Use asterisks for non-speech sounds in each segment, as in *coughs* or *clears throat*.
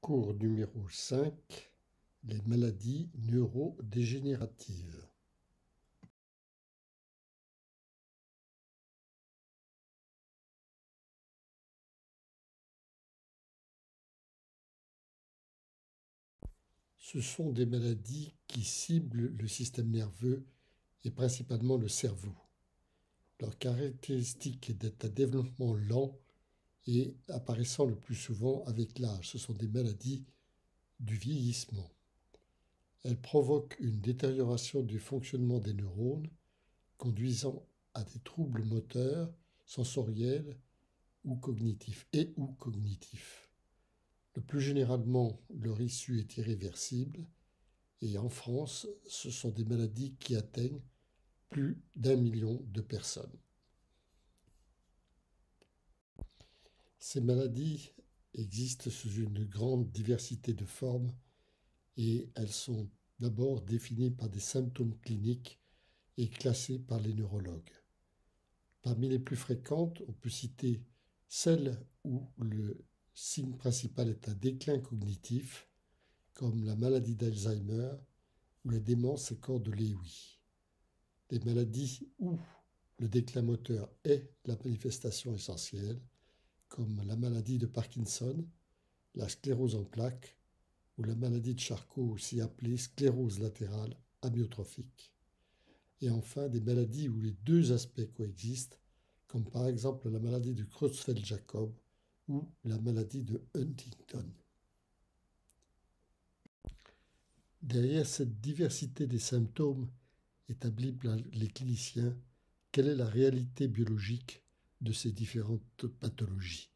Cours numéro 5 Les maladies neurodégénératives. Ce sont des maladies qui ciblent le système nerveux et principalement le cerveau. Leur caractéristique est d'être à développement lent et apparaissant le plus souvent avec l'âge. Ce sont des maladies du vieillissement. Elles provoquent une détérioration du fonctionnement des neurones, conduisant à des troubles moteurs, sensoriels ou cognitifs et ou cognitifs. Le plus généralement, leur issue est irréversible et en France, ce sont des maladies qui atteignent plus d'un million de personnes. Ces maladies existent sous une grande diversité de formes et elles sont d'abord définies par des symptômes cliniques et classées par les neurologues. Parmi les plus fréquentes, on peut citer celles où le signe principal est un déclin cognitif, comme la maladie d'Alzheimer ou la démence et corps de Lewy. Des maladies où le déclin moteur est la manifestation essentielle, comme la maladie de Parkinson, la sclérose en plaques ou la maladie de Charcot, aussi appelée sclérose latérale amyotrophique. Et enfin, des maladies où les deux aspects coexistent, comme par exemple la maladie de Creutzfeldt-Jacob ou la maladie de Huntington. Derrière cette diversité des symptômes établis par les cliniciens, quelle est la réalité biologique de ces différentes pathologies.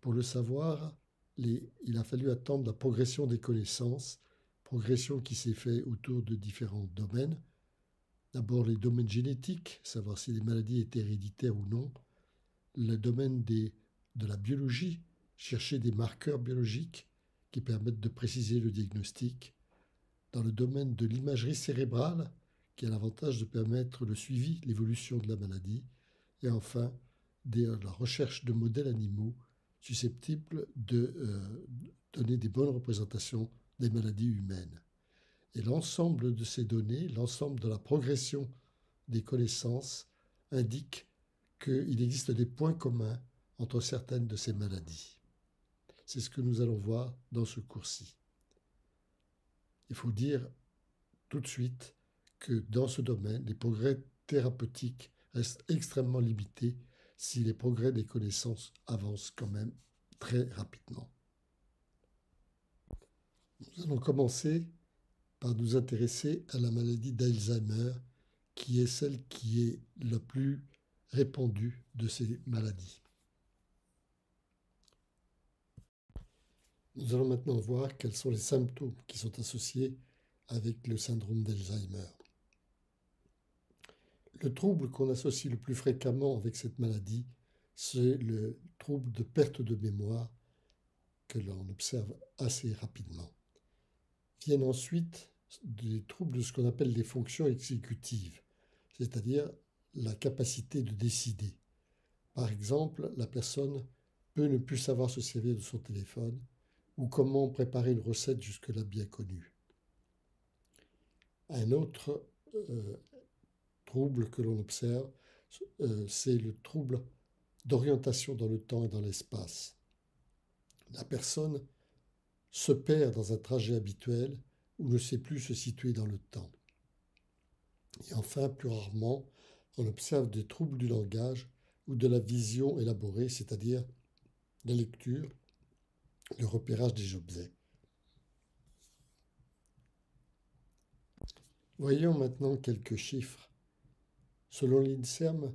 Pour le savoir, il a fallu attendre la progression des connaissances, progression qui s'est faite autour de différents domaines. D'abord les domaines génétiques, savoir si les maladies étaient héréditaires ou non, le domaine de la biologie, chercher des marqueurs biologiques qui permettent de préciser le diagnostic, dans le domaine de l'imagerie cérébrale, qui a l'avantage de permettre le suivi, l'évolution de la maladie, et enfin de euh, la recherche de modèles animaux susceptibles de euh, donner des bonnes représentations des maladies humaines. Et l'ensemble de ces données, l'ensemble de la progression des connaissances indique qu'il existe des points communs entre certaines de ces maladies. C'est ce que nous allons voir dans ce cours-ci. Il faut dire tout de suite que dans ce domaine, les progrès thérapeutiques restent extrêmement limités si les progrès des connaissances avancent quand même très rapidement. Nous allons commencer par nous intéresser à la maladie d'Alzheimer, qui est celle qui est la plus répandue de ces maladies. Nous allons maintenant voir quels sont les symptômes qui sont associés avec le syndrome d'Alzheimer le trouble qu'on associe le plus fréquemment avec cette maladie, c'est le trouble de perte de mémoire que l'on observe assez rapidement. Viennent ensuite des troubles de ce qu'on appelle les fonctions exécutives, c'est-à-dire la capacité de décider. Par exemple, la personne peut ne plus savoir se servir de son téléphone ou comment préparer une recette jusque-là bien connue. Un autre euh, trouble que l'on observe, euh, c'est le trouble d'orientation dans le temps et dans l'espace. La personne se perd dans un trajet habituel ou ne sait plus se situer dans le temps. Et enfin, plus rarement, on observe des troubles du langage ou de la vision élaborée, c'est-à-dire la lecture, le repérage des objets. Voyons maintenant quelques chiffres. Selon l'INSERM,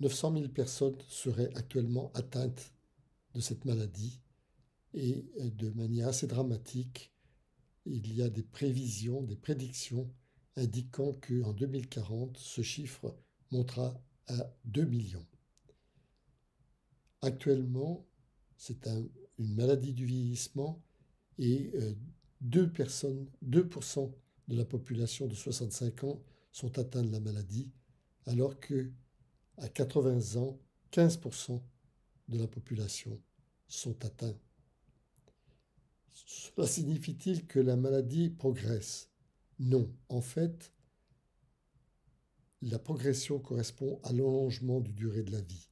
900 000 personnes seraient actuellement atteintes de cette maladie et euh, de manière assez dramatique, il y a des prévisions, des prédictions indiquant qu'en 2040, ce chiffre montera à 2 millions. Actuellement, c'est une maladie du vieillissement et euh, deux personnes, 2% de la population de 65 ans sont atteints de la maladie alors que, à 80 ans, 15% de la population sont atteints. Cela signifie-t-il que la maladie progresse Non. En fait, la progression correspond à l'allongement du durée de la vie.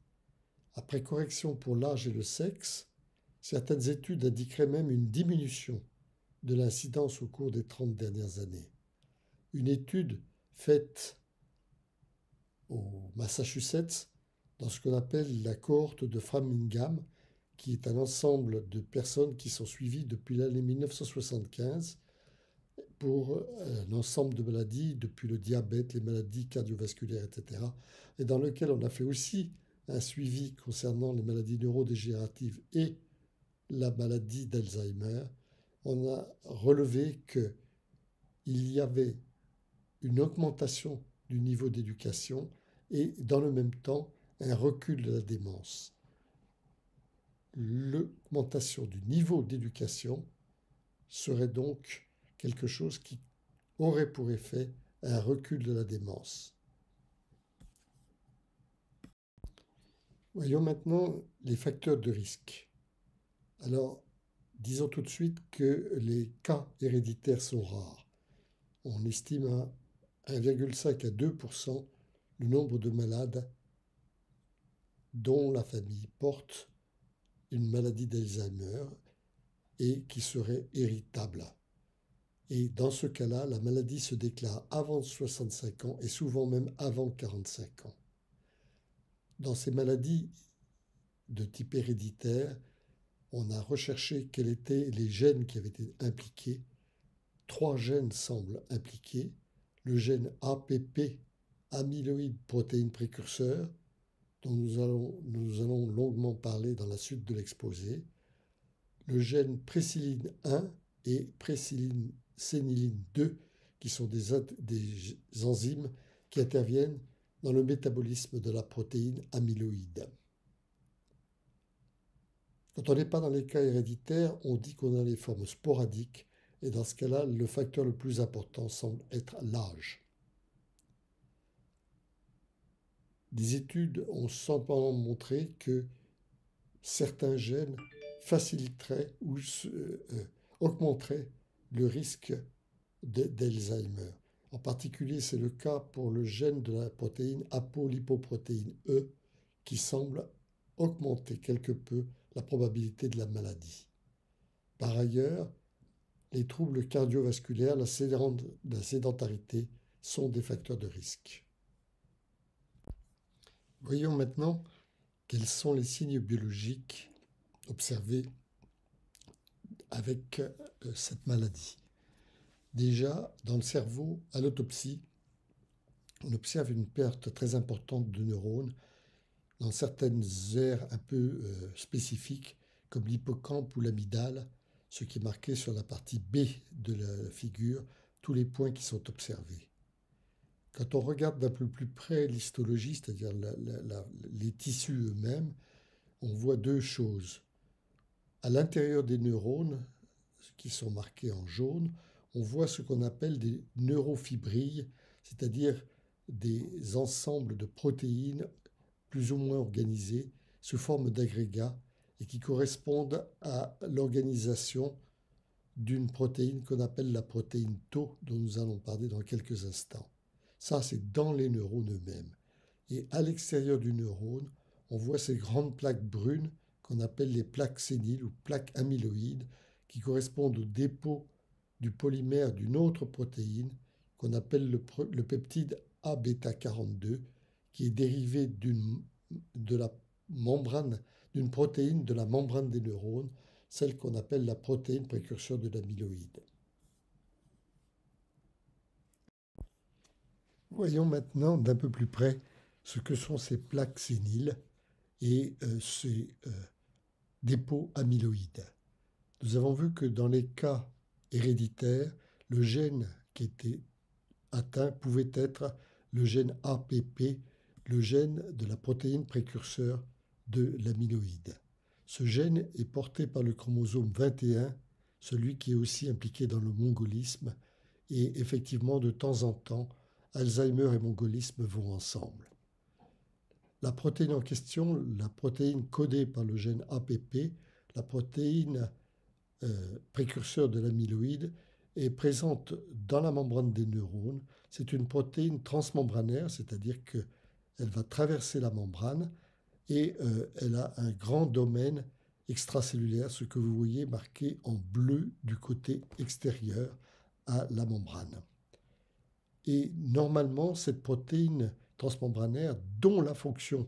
Après correction pour l'âge et le sexe, certaines études indiqueraient même une diminution de l'incidence au cours des 30 dernières années. Une étude faite au Massachusetts, dans ce qu'on appelle la cohorte de Framingham, qui est un ensemble de personnes qui sont suivies depuis l'année 1975 pour un euh, ensemble de maladies, depuis le diabète, les maladies cardiovasculaires, etc., et dans lequel on a fait aussi un suivi concernant les maladies neurodégénératives et la maladie d'Alzheimer, on a relevé que il y avait une augmentation du niveau d'éducation et dans le même temps un recul de la démence. L'augmentation du niveau d'éducation serait donc quelque chose qui aurait pour effet un recul de la démence. Voyons maintenant les facteurs de risque. Alors, disons tout de suite que les cas héréditaires sont rares. On estime à 1,5 à 2 le nombre de malades dont la famille porte une maladie d'Alzheimer et qui serait héritable. Et dans ce cas-là, la maladie se déclare avant 65 ans et souvent même avant 45 ans. Dans ces maladies de type héréditaire, on a recherché quels étaient les gènes qui avaient été impliqués. Trois gènes semblent impliqués. Le gène APP amyloïde protéine précurseur, dont nous allons, nous allons longuement parler dans la suite de l'exposé, le gène préciline 1 et préciline séniline 2, qui sont des, des enzymes qui interviennent dans le métabolisme de la protéine amyloïde. Quand on n'est pas dans les cas héréditaires, on dit qu'on a les formes sporadiques, et dans ce cas-là, le facteur le plus important semble être l'âge. Des études ont cependant montré que certains gènes faciliteraient ou euh, euh, augmenteraient le risque d'Alzheimer. En particulier, c'est le cas pour le gène de la protéine apolipoprotéine E qui semble augmenter quelque peu la probabilité de la maladie. Par ailleurs, les troubles cardiovasculaires, la sédentarité sont des facteurs de risque. Voyons maintenant quels sont les signes biologiques observés avec euh, cette maladie. Déjà, dans le cerveau, à l'autopsie, on observe une perte très importante de neurones dans certaines aires un peu euh, spécifiques, comme l'hippocampe ou l'amidale, ce qui est marqué sur la partie B de la figure, tous les points qui sont observés. Quand on regarde d'un peu plus près l'histologie, c'est-à-dire les tissus eux-mêmes, on voit deux choses. À l'intérieur des neurones, qui sont marqués en jaune, on voit ce qu'on appelle des neurofibrilles, c'est-à-dire des ensembles de protéines plus ou moins organisées sous forme d'agrégats et qui correspondent à l'organisation d'une protéine qu'on appelle la protéine tau dont nous allons parler dans quelques instants. Ça, c'est dans les neurones eux-mêmes. Et à l'extérieur du neurone, on voit ces grandes plaques brunes qu'on appelle les plaques séniles ou plaques amyloïdes, qui correspondent au dépôt du polymère d'une autre protéine qu'on appelle le, peptide a 42 qui est dérivé de la membrane, d'une protéine de la membrane des neurones, celle qu'on appelle la protéine précurseur de l'amyloïde. Voyons maintenant d'un peu plus près ce que sont ces plaques séniles et euh, ces euh, dépôts amyloïdes. Nous avons vu que dans les cas héréditaires, le gène qui était atteint pouvait être le gène APP, le gène de la protéine précurseur de l'amyloïde. Ce gène est porté par le chromosome 21, celui qui est aussi impliqué dans le mongolisme, et effectivement de temps en temps Alzheimer et mongolisme vont ensemble. La protéine en question, la protéine codée par le gène APP, la protéine euh, précurseur de l'amyloïde, est présente dans la membrane des neurones. C'est une protéine transmembranaire, c'est-à-dire qu'elle va traverser la membrane et euh, elle a un grand domaine extracellulaire, ce que vous voyez marqué en bleu du côté extérieur à la membrane. Et normalement, cette protéine transmembranaire, dont la fonction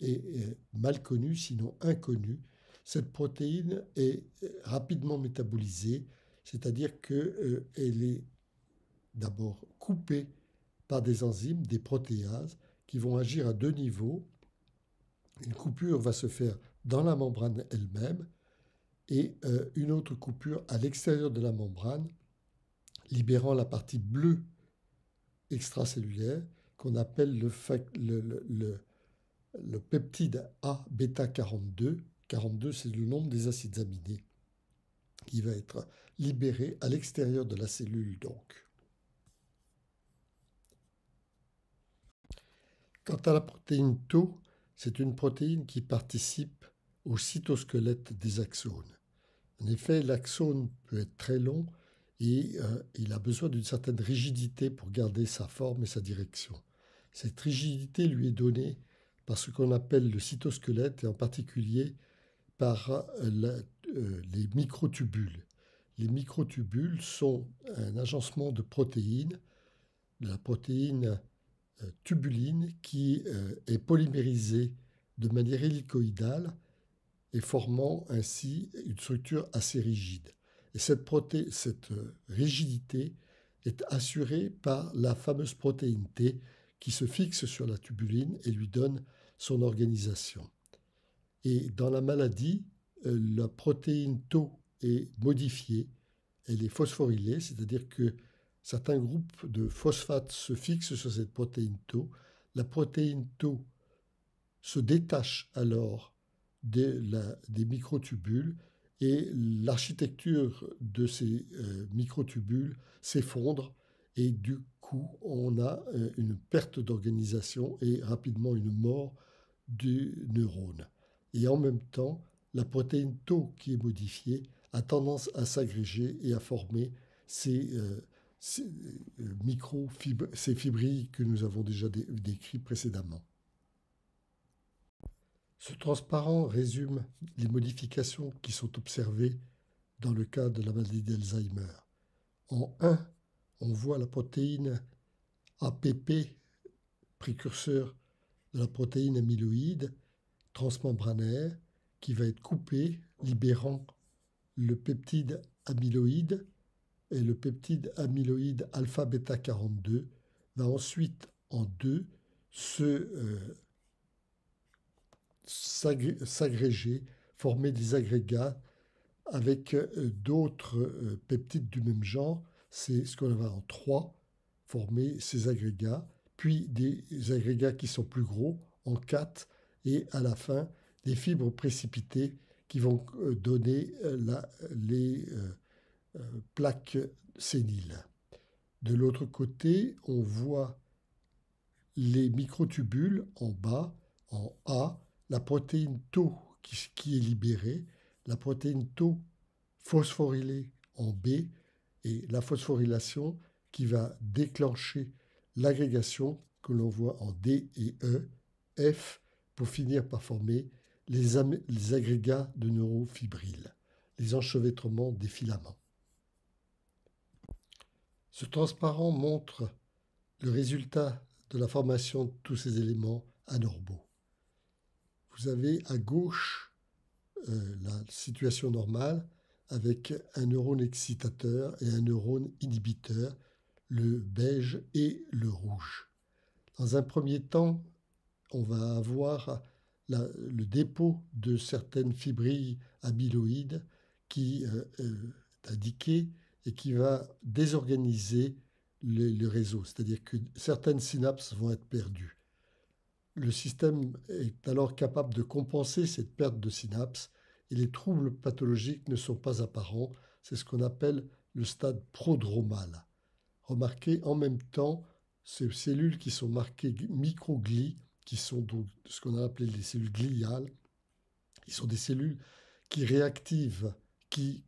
est, mal connue, sinon inconnue, cette protéine est rapidement métabolisée, c'est-à-dire qu'elle euh, est d'abord coupée par des enzymes, des protéases, qui vont agir à deux niveaux. Une coupure va se faire dans la membrane elle-même et euh, une autre coupure à l'extérieur de la membrane, libérant la partie bleue extracellulaire qu'on appelle le, peptide A-bêta-42. 42, c'est le nombre des acides aminés qui va être libéré à l'extérieur de la cellule donc. Quant à la protéine Tau, c'est une protéine qui participe au cytosquelette des axones. En effet, l'axone peut être très long et euh, il a besoin d'une certaine rigidité pour garder sa forme et sa direction. Cette rigidité lui est donnée par ce qu'on appelle le cytosquelette et en particulier par euh, euh, les microtubules. Les microtubules sont un agencement de protéines, de la protéine tubuline qui est polymérisée de manière hélicoïdale et formant ainsi une structure assez rigide. Et cette, euh, rigidité est assurée par la fameuse protéine T qui se fixe sur la tubuline et lui donne son organisation. Et dans la maladie, euh, la protéine Tau est modifiée, elle est phosphorylée, c'est-à-dire que certains groupes de phosphates se fixent sur cette protéine Tau. La protéine Tau se détache alors des microtubules et l'architecture de ces euh, microtubules s'effondre et du coup on a euh, une perte d'organisation et rapidement une mort du neurone. Et en même temps, la protéine tau qui est modifiée a tendance à s'agréger et à former ces, euh, ces fibrilles que nous avons déjà décrites précédemment. Ce transparent résume les modifications qui sont observées dans le cas de la maladie d'Alzheimer. En 1, on voit la protéine APP, précurseur de la protéine amyloïde transmembranaire, qui va être coupée, libérant le peptide amyloïde et le peptide amyloïde alpha-bêta 42 va ensuite en deux se euh, s'agréger, former des agrégats avec euh, d'autres euh, peptides du même genre. C'est ce qu'on a en 3, former ces agrégats, puis des agrégats qui sont plus gros en 4, et à la fin, des fibres précipitées qui vont euh, donner les plaques séniles. De l'autre côté, on voit les microtubules en bas, en A, la protéine tau qui, est libérée, la protéine tau phosphorylée en B et la phosphorylation qui va déclencher l'agrégation que l'on voit en D et E, F, pour finir par former les, agrégats de neurofibrilles, les enchevêtrements des filaments. Ce transparent montre le résultat de la formation de tous ces éléments anormaux vous avez à gauche euh, la situation normale avec un neurone excitateur et un neurone inhibiteur, le beige et le rouge. Dans un premier temps, on va avoir le dépôt de certaines fibrilles amyloïdes qui est euh, euh, indiqué et qui va désorganiser le réseau, c'est-à-dire que certaines synapses vont être perdues. Le système est alors capable de compenser cette perte de synapse et les troubles pathologiques ne sont pas apparents. C'est ce qu'on appelle le stade prodromal. Remarquez en même temps ces cellules qui sont marquées microglies, qui sont donc ce qu'on a appelé les cellules gliales, qui sont des cellules qui réactivent, qui,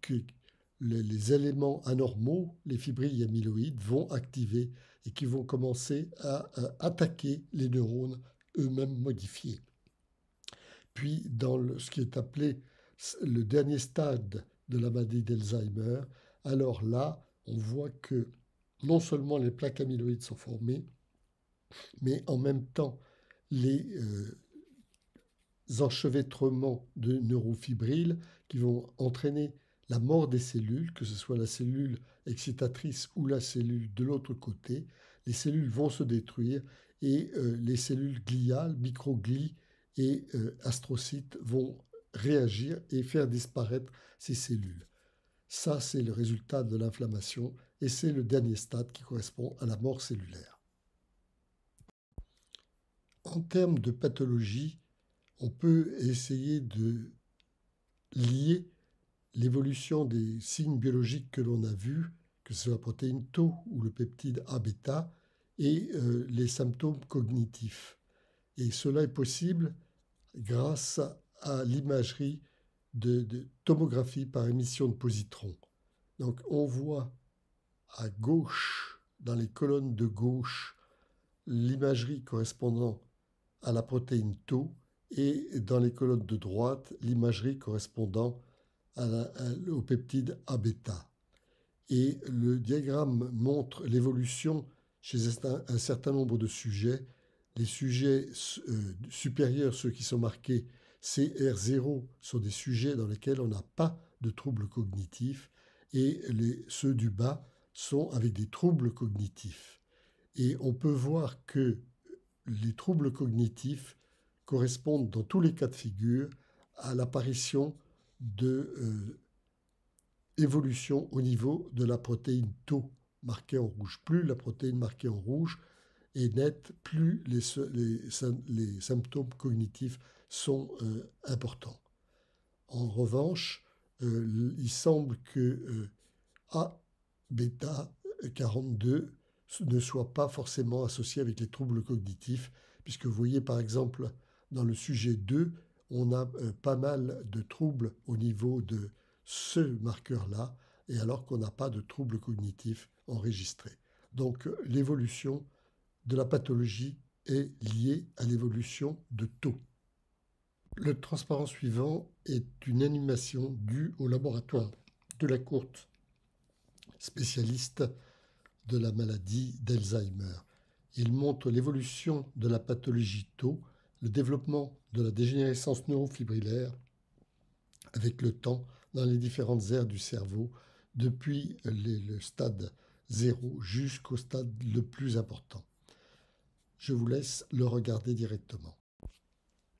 les, éléments anormaux, les fibrilles amyloïdes, vont activer et qui vont commencer à attaquer les neurones eux-mêmes modifiés. Puis, dans ce qui est appelé le dernier stade de la maladie d'Alzheimer, alors là, on voit que non seulement les plaques amyloïdes sont formées, mais en même temps, les euh, enchevêtrements de neurofibrilles qui vont entraîner la mort des cellules, que ce soit la cellule excitatrice ou la cellule de l'autre côté, les cellules vont se détruire et euh, les cellules gliales, microglies et euh, astrocytes vont réagir et faire disparaître ces cellules. Ça, c'est le résultat de l'inflammation et c'est le dernier stade qui correspond à la mort cellulaire. En termes de pathologie, on peut essayer de lier l'évolution des signes biologiques que l'on a vus, que ce soit la protéine tau ou le peptide A-bêta, et euh, les symptômes cognitifs. Et cela est possible grâce à l'imagerie de, tomographie par émission de positrons. Donc on voit à gauche, dans les colonnes de gauche, l'imagerie correspondant à la protéine tau et dans les colonnes de droite, l'imagerie correspondant au peptide A-bêta. Et le diagramme montre l'évolution chez un certain nombre de sujets. Les sujets euh, supérieurs, ceux qui sont marqués CR0, sont des sujets dans lesquels on n'a pas de troubles cognitifs et les, ceux du bas sont avec des troubles cognitifs. Et on peut voir que les troubles cognitifs correspondent dans tous les cas de figure à l'apparition de euh, évolution au niveau de la protéine tau marquée en rouge. Plus la protéine marquée en rouge est nette, plus les, symptômes cognitifs sont euh, importants. En revanche, euh, il semble que euh, A bêta 42 ne soit pas forcément associé avec les troubles cognitifs, puisque vous voyez par exemple dans le sujet 2, on a pas mal de troubles au niveau de ce marqueur-là, et alors qu'on n'a pas de troubles cognitifs enregistré. Donc euh, l'évolution de la pathologie est liée à l'évolution de taux. Le transparent suivant est une animation due au laboratoire de la courte, spécialiste de la maladie d'Alzheimer. Il montre l'évolution de la pathologie taux, le développement de la dégénérescence neurofibrillaire avec le temps dans les différentes aires du cerveau, depuis le stade Zéro, jusqu'au stade le plus important. Je vous laisse le regarder directement.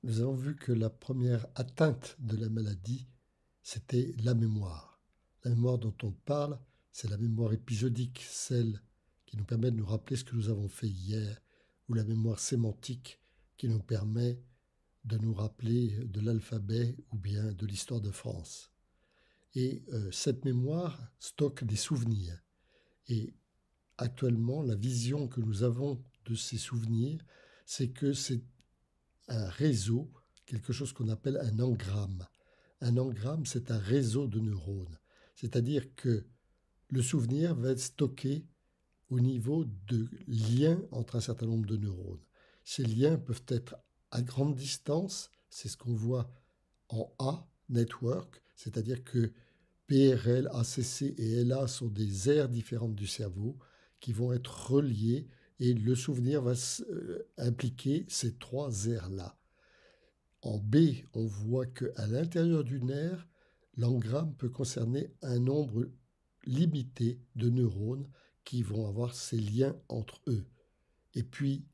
Nous avons vu que la première atteinte de la maladie, c'était la mémoire. La mémoire dont on parle, c'est la mémoire épisodique, celle qui nous permet de nous rappeler ce que nous avons fait hier, ou la mémoire sémantique qui nous permet de nous rappeler de l'alphabet ou bien de l'histoire de France. Et euh, cette mémoire stocke des souvenirs. Et actuellement, la vision que nous avons de ces souvenirs, c'est que c'est un réseau, quelque chose qu'on appelle un engramme. Un engramme, c'est un réseau de neurones. C'est-à-dire que le souvenir va être stocké au niveau de liens entre un certain nombre de neurones. Ces liens peuvent être à grande distance, c'est ce qu'on voit en A network, c'est-à-dire que PRL, ACC et LA sont des aires différentes du cerveau qui vont être reliées et le souvenir va euh, impliquer ces trois aires-là. En B, on voit qu'à l'intérieur du nerf, l'engramme peut concerner un nombre limité de neurones qui vont avoir ces liens entre eux. Et puis,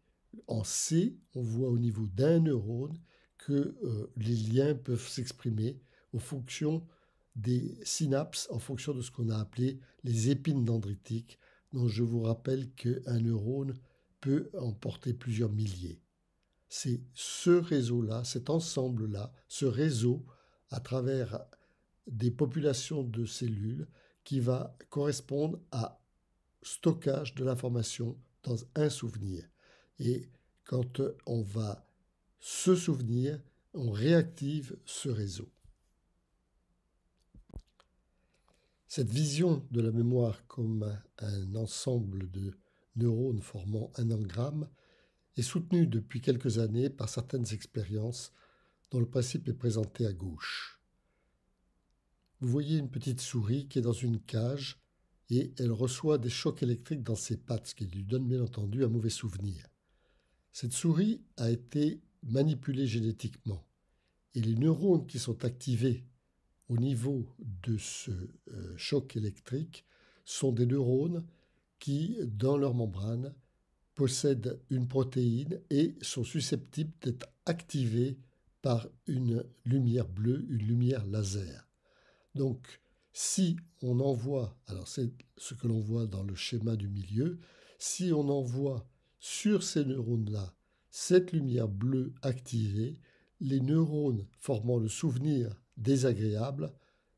en C, on voit au niveau d'un neurone que euh, les liens peuvent s'exprimer aux fonctions des synapses en fonction de ce qu'on a appelé les épines dendritiques, dont je vous rappelle qu'un neurone peut en porter plusieurs milliers. C'est ce réseau-là, cet ensemble-là, ce réseau, à travers des populations de cellules, qui va correspondre à stockage de l'information dans un souvenir. Et quand on va se souvenir, on réactive ce réseau. Cette vision de la mémoire comme un ensemble de neurones formant un engramme est soutenue depuis quelques années par certaines expériences dont le principe est présenté à gauche. Vous voyez une petite souris qui est dans une cage et elle reçoit des chocs électriques dans ses pattes, ce qui lui donne bien entendu un mauvais souvenir. Cette souris a été manipulée génétiquement et les neurones qui sont activés au niveau de ce euh, choc électrique sont des neurones qui, dans leur membrane, possèdent une protéine et sont susceptibles d'être activés par une lumière bleue, une lumière laser. Donc, si on envoie, alors c'est ce que l'on voit dans le schéma du milieu, si on envoie sur ces neurones-là cette lumière bleue activée, les neurones formant le souvenir désagréables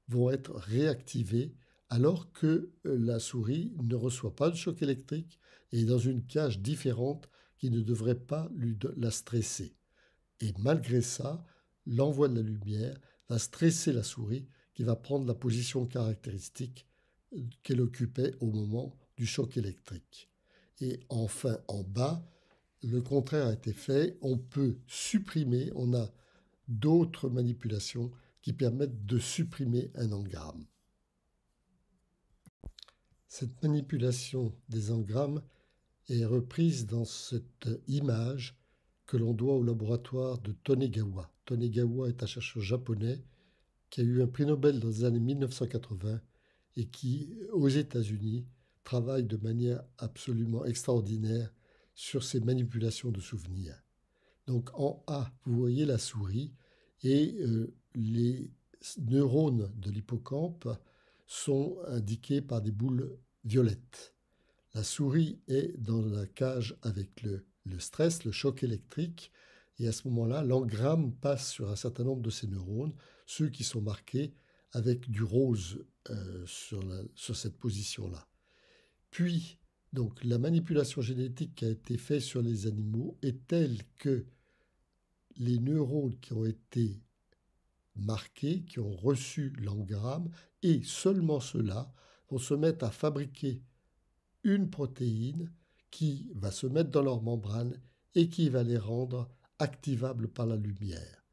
vont être réactivés alors que euh, la souris ne reçoit pas de choc électrique et est dans une cage différente qui ne devrait pas la stresser. Et malgré ça, l'envoi de la lumière va stresser la souris qui va prendre la position caractéristique euh, qu'elle occupait au moment du choc électrique. Et enfin, en bas, le contraire a été fait. On peut supprimer, on a d'autres manipulations qui permettent de supprimer un engramme. Cette manipulation des engrammes est reprise dans cette image que l'on doit au laboratoire de Tonegawa. Tonegawa est un chercheur japonais qui a eu un prix Nobel dans les années 1980 et qui, aux États-Unis, travaille de manière absolument extraordinaire sur ces manipulations de souvenirs. Donc en A, vous voyez la souris et euh, les neurones de l'hippocampe sont indiqués par des boules violettes. La souris est dans la cage avec le, stress, le choc électrique, et à ce moment-là, l'engramme passe sur un certain nombre de ces neurones, ceux qui sont marqués avec du rose euh, sur, sur cette position-là. Puis, donc, la manipulation génétique qui a été faite sur les animaux est telle que les neurones qui ont été marqués qui ont reçu l'engramme et seulement ceux-là vont se mettre à fabriquer une protéine qui va se mettre dans leur membrane et qui va les rendre activables par la lumière.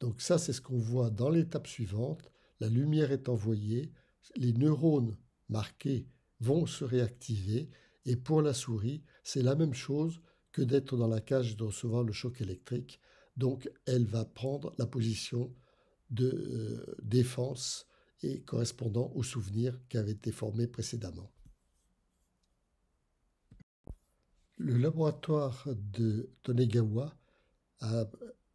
Donc ça, c'est ce qu'on voit dans l'étape suivante. La lumière est envoyée, les neurones marqués vont se réactiver, et pour la souris, c'est la même chose que d'être dans la cage de recevoir le choc électrique. Donc elle va prendre la position de euh, défense et correspondant aux souvenirs qui avaient été formés précédemment. Le laboratoire de Tonegawa a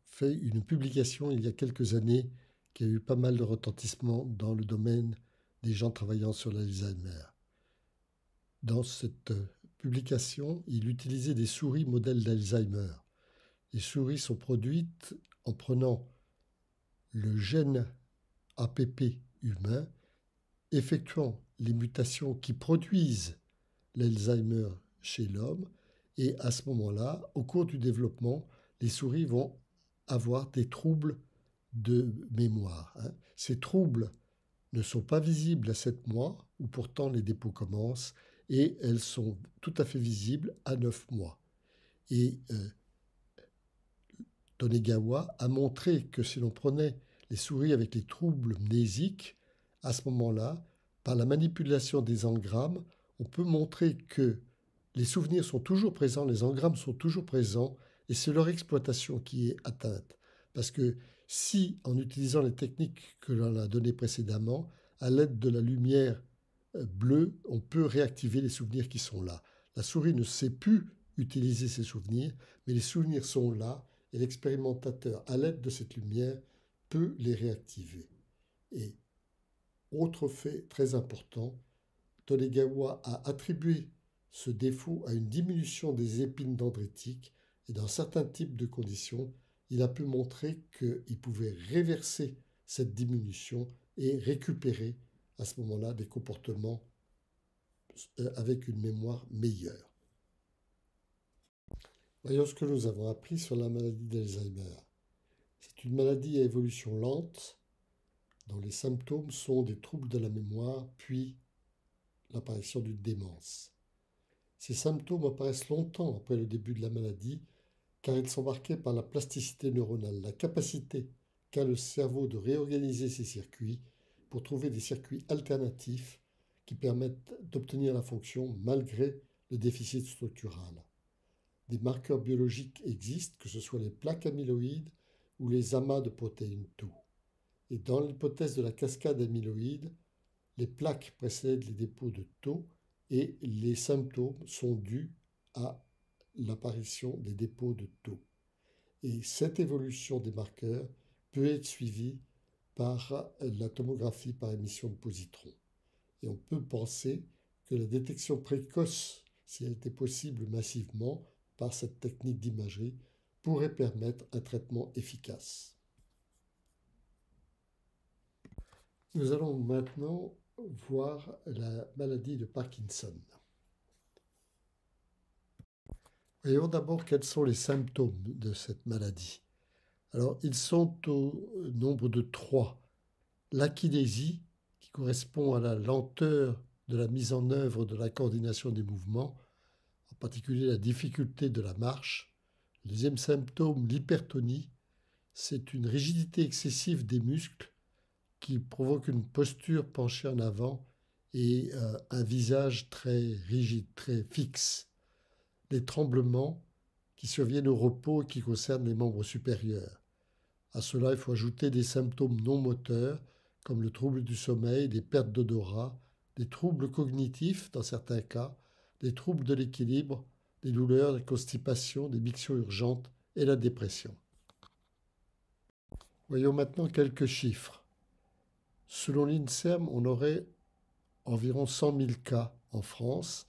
fait une publication il y a quelques années qui a eu pas mal de retentissement dans le domaine des gens travaillant sur l'Alzheimer. Dans cette publication, il utilisait des souris modèles d'Alzheimer. Les souris sont produites en prenant le gène APP humain effectuant les mutations qui produisent l'Alzheimer chez l'homme. Et à ce moment-là, au cours du développement, les souris vont avoir des troubles de mémoire. Hein. Ces troubles ne sont pas visibles à 7 mois, où pourtant les dépôts commencent, et elles sont tout à fait visibles à 9 mois. Et euh, Tonegawa a montré que si l'on prenait les souris avec les troubles mnésiques, à ce moment-là, par la manipulation des engrammes, on peut montrer que les souvenirs sont toujours présents, les engrammes sont toujours présents, et c'est leur exploitation qui est atteinte. Parce que si, en utilisant les techniques que l'on a données précédemment, à l'aide de la lumière euh, bleue, on peut réactiver les souvenirs qui sont là. La souris ne sait plus utiliser ses souvenirs, mais les souvenirs sont là, et l'expérimentateur, à l'aide de cette lumière, peut les réactiver. Et, autre fait très important, Tonegawa a attribué ce défaut à une diminution des épines dendritiques et dans certains types de conditions, il a pu montrer qu'il pouvait réverser cette diminution et récupérer à ce moment-là des comportements euh, avec une mémoire meilleure. Voyons ce que nous avons appris sur la maladie d'Alzheimer. C'est une maladie à évolution lente dont les symptômes sont des troubles de la mémoire puis l'apparition d'une démence. Ces symptômes apparaissent longtemps après le début de la maladie car ils sont marqués par la plasticité neuronale, la capacité qu'a le cerveau de réorganiser ses circuits pour trouver des circuits alternatifs qui permettent d'obtenir la fonction malgré le déficit structural des marqueurs biologiques existent, que ce soit les plaques amyloïdes ou les amas de protéines tau. Et dans l'hypothèse de la cascade amyloïde, les plaques précèdent les dépôts de tau et les symptômes sont dus à l'apparition des dépôts de taux. Et cette évolution des marqueurs peut être suivie par la tomographie par émission de positrons. Et on peut penser que la détection précoce, si elle était possible massivement, par cette technique d'imagerie pourrait permettre un traitement efficace. Nous allons maintenant voir la maladie de Parkinson. Voyons d'abord quels sont les symptômes de cette maladie. Alors, ils sont au nombre de trois. L'akinésie, qui correspond à la lenteur de la mise en œuvre de la coordination des mouvements, particulier la difficulté de la marche. Le deuxième symptôme, l'hypertonie, c'est une rigidité excessive des muscles qui provoque une posture penchée en avant et euh, un visage très rigide, très fixe. Les tremblements qui surviennent au repos et qui concernent les membres supérieurs. À cela, il faut ajouter des symptômes non moteurs comme le trouble du sommeil, des pertes d'odorat, des troubles cognitifs dans certains cas, des troubles de l'équilibre, des douleurs, des constipations, des mixtions urgentes et la dépression. Voyons maintenant quelques chiffres. Selon l'INSERM, on aurait environ 100 000 cas en France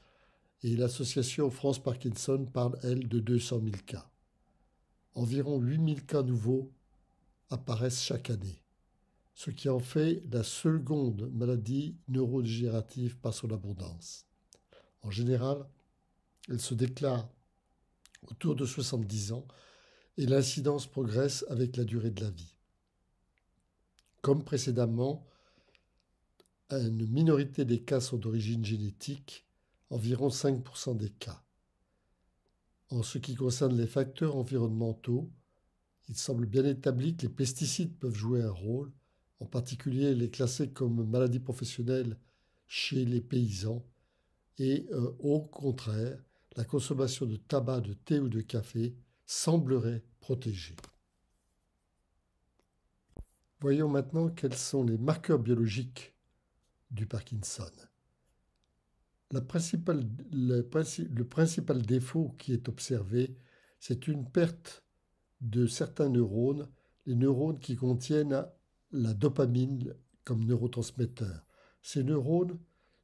et l'association France Parkinson parle, elle, de 200 000 cas. Environ 8 000 cas nouveaux apparaissent chaque année, ce qui en fait la seconde maladie neurodégénérative par son abondance. En général, elle se déclare autour de 70 ans et l'incidence progresse avec la durée de la vie. Comme précédemment, une minorité des cas sont d'origine génétique, environ 5% des cas. En ce qui concerne les facteurs environnementaux, il semble bien établi que les pesticides peuvent jouer un rôle, en particulier les classés comme maladies professionnelles chez les paysans et euh, au contraire, la consommation de tabac, de thé ou de café semblerait protégée. Voyons maintenant quels sont les marqueurs biologiques du Parkinson. le principal défaut qui est observé, c'est une perte de certains neurones, les neurones qui contiennent la dopamine comme neurotransmetteur. Ces neurones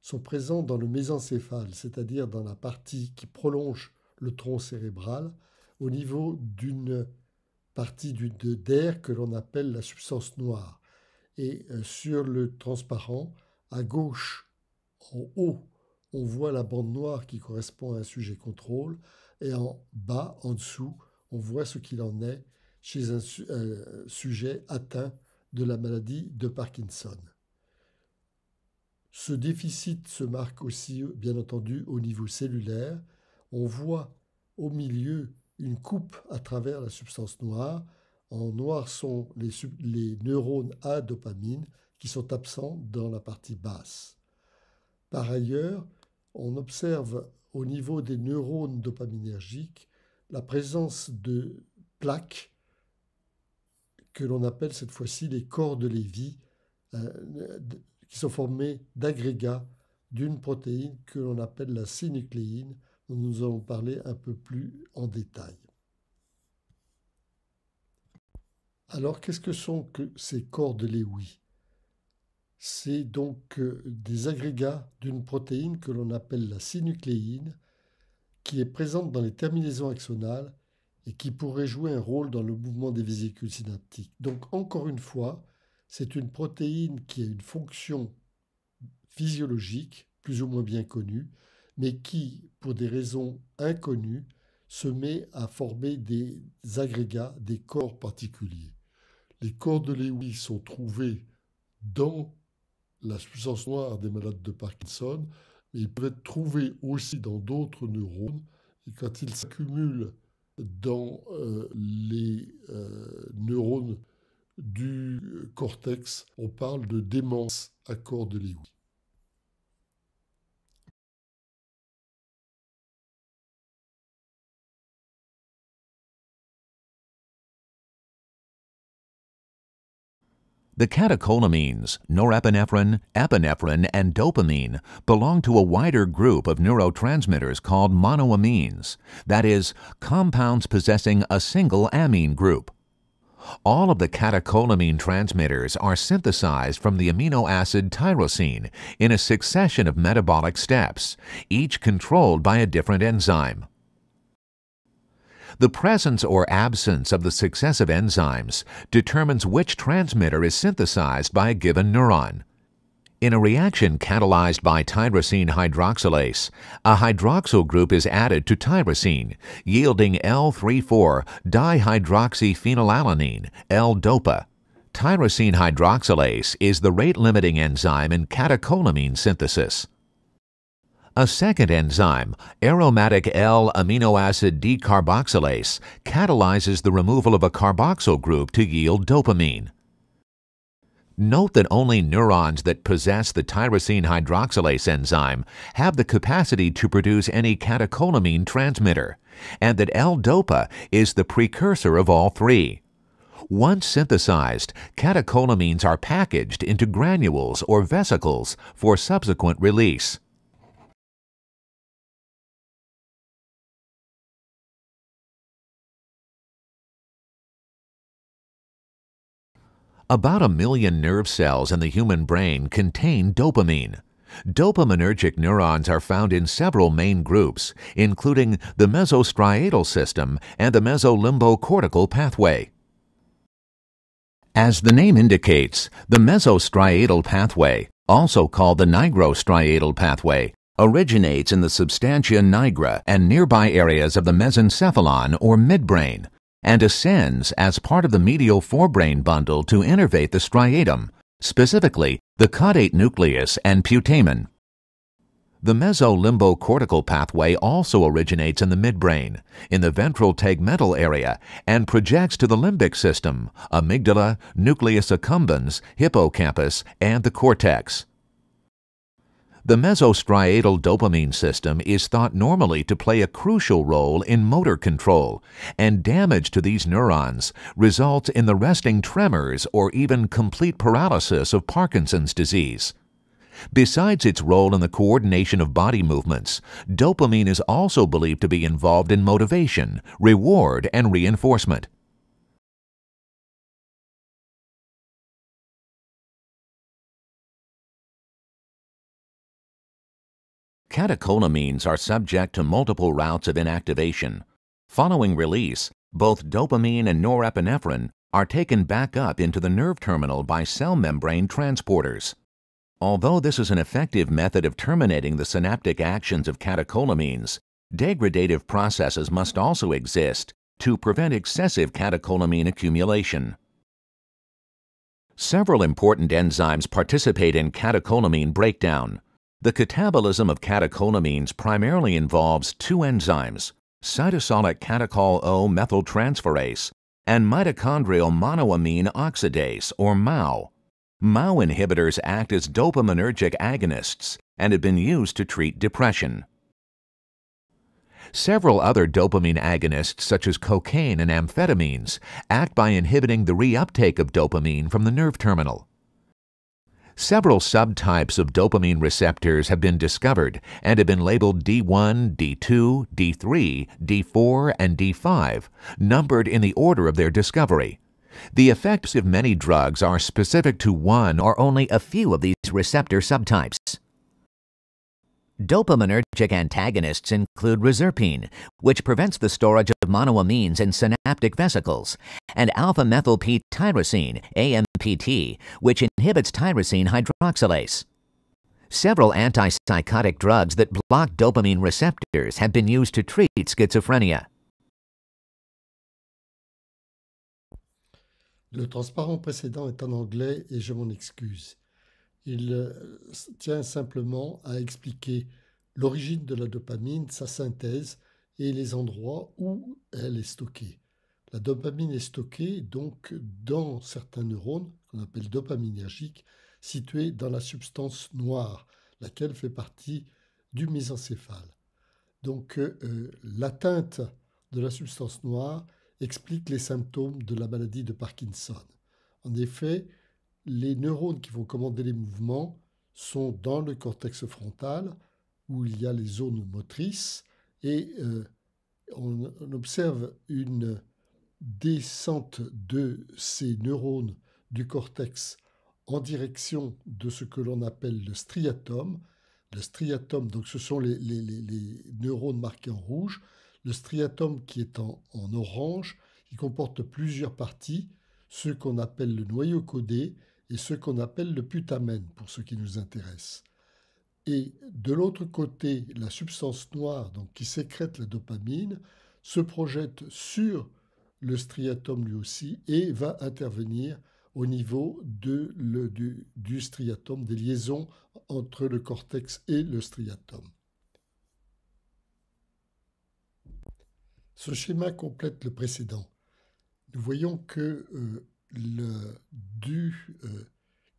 sont présents dans le mésencéphale, c'est-à-dire dans la partie qui prolonge le tronc cérébral, au niveau d'une partie d'air que l'on appelle la substance noire. Et euh, sur le transparent, à gauche, en haut, on voit la bande noire qui correspond à un sujet contrôle, et en bas, en dessous, on voit ce qu'il en est chez un euh, sujet atteint de la maladie de Parkinson. Ce déficit se marque aussi, bien entendu, au niveau cellulaire. On voit au milieu une coupe à travers la substance noire. En noir sont les, neurones à dopamine qui sont absents dans la partie basse. Par ailleurs, on observe au niveau des neurones dopaminergiques la présence de plaques que l'on appelle cette fois-ci les corps de Lévy, euh, qui sont formés d'agrégats d'une protéine que l'on appelle la synucléine, dont nous allons parler un peu plus en détail. Alors, qu'est-ce que sont que ces corps de Lewy C'est donc euh, des agrégats d'une protéine que l'on appelle la synucléine, qui est présente dans les terminaisons axonales et qui pourrait jouer un rôle dans le mouvement des vésicules synaptiques. Donc, encore une fois, c'est une protéine qui a une fonction physiologique, plus ou moins bien connue, mais qui, pour des raisons inconnues, se met à former des agrégats, des corps particuliers. Les corps de Lewy sont trouvés dans la substance noire des malades de Parkinson, mais ils peuvent être trouvés aussi dans d'autres neurones. Et quand ils s'accumulent dans euh, les euh, neurones du euh, cortex. On parle de démence à corps de Lewy. The catecholamines, norepinephrine, epinephrine, and dopamine belong to a wider group of neurotransmitters called monoamines, that is, compounds possessing a single amine group. All of the catecholamine transmitters are synthesized from the amino acid tyrosine in a succession of metabolic steps, each controlled by a different enzyme. The presence or absence of the successive enzymes determines which transmitter is synthesized by a given neuron. In a reaction catalyzed by tyrosine hydroxylase, a hydroxyl group is added to tyrosine, yielding L3,4-dihydroxyphenylalanine, L-DOPA. Tyrosine hydroxylase is the rate-limiting enzyme in catecholamine synthesis. A second enzyme, aromatic L-amino acid decarboxylase, catalyzes the removal of a carboxyl group to yield dopamine. Note that only neurons that possess the tyrosine hydroxylase enzyme have the capacity to produce any catecholamine transmitter, and that L-DOPA is the precursor of all three. Once synthesized, catecholamines are packaged into granules or vesicles for subsequent release. About a million nerve cells in the human brain contain dopamine. Dopaminergic neurons are found in several main groups, including the mesostriatal system and the mesolimbocortical pathway. As the name indicates, the mesostriatal pathway, also called the nigrostriatal pathway, originates in the substantia nigra and nearby areas of the mesencephalon or midbrain, and ascends as part of the medial forebrain bundle to innervate the striatum, specifically the caudate nucleus and putamen. The mesolimbocortical pathway also originates in the midbrain, in the ventral tegmental area, and projects to the limbic system, amygdala, nucleus accumbens, hippocampus, and the cortex. The mesostriatal dopamine system is thought normally to play a crucial role in motor control, and damage to these neurons results in the resting tremors or even complete paralysis of Parkinson's disease. Besides its role in the coordination of body movements, dopamine is also believed to be involved in motivation, reward, and reinforcement. Catecholamines are subject to multiple routes of inactivation. Following release, both dopamine and norepinephrine are taken back up into the nerve terminal by cell membrane transporters. Although this is an effective method of terminating the synaptic actions of catecholamines, degradative processes must also exist to prevent excessive catecholamine accumulation. Several important enzymes participate in catecholamine breakdown. The catabolism of catecholamines primarily involves two enzymes, cytosolic catechol O methyltransferase and mitochondrial monoamine oxidase, or MAO. MAO inhibitors act as dopaminergic agonists and have been used to treat depression. Several other dopamine agonists, such as cocaine and amphetamines, act by inhibiting the reuptake of dopamine from the nerve terminal. Several subtypes of dopamine receptors have been discovered and have been labeled D1, D2, D3, D4, and D5, numbered in the order of their discovery. The effects of many drugs are specific to one or only a few of these receptor subtypes. Dopaminergic antagonists include reserpine, which prevents the storage of monoamines in synaptic vesicles, and alpha-methyl P-tyrosine, AMPT, which inhibits tyrosine hydroxylase. Several antipsychotic drugs that block dopamine receptors have been used to treat schizophrenia. Le transparent précédent est en anglais et je m'en excuse. Il euh, tient simplement à expliquer l'origine de la dopamine, sa synthèse et les endroits où elle est stockée. La dopamine est stockée donc dans certains neurones, qu'on appelle dopaminergiques, situés dans la substance noire, laquelle fait partie du mésencéphale. Donc euh, euh, l'atteinte de la substance noire explique les symptômes de la maladie de Parkinson. En effet, les neurones qui vont commander les mouvements sont dans le cortex frontal, où il y a les zones motrices, et euh, on, observe une descente de ces neurones du cortex en direction de ce que l'on appelle le striatum. Le striatum, donc ce sont les, neurones marqués en rouge. Le striatum qui est en, en orange, il comporte plusieurs parties, ce qu'on appelle le noyau codé, et ce qu'on appelle le putamen pour ceux qui nous intéresse. Et de l'autre côté, la substance noire donc, qui sécrète la dopamine se projette sur le striatum lui aussi et va intervenir au niveau de le, du, striatome, striatum, des liaisons entre le cortex et le striatum. Ce schéma complète le précédent. Nous voyons que euh, le, du euh,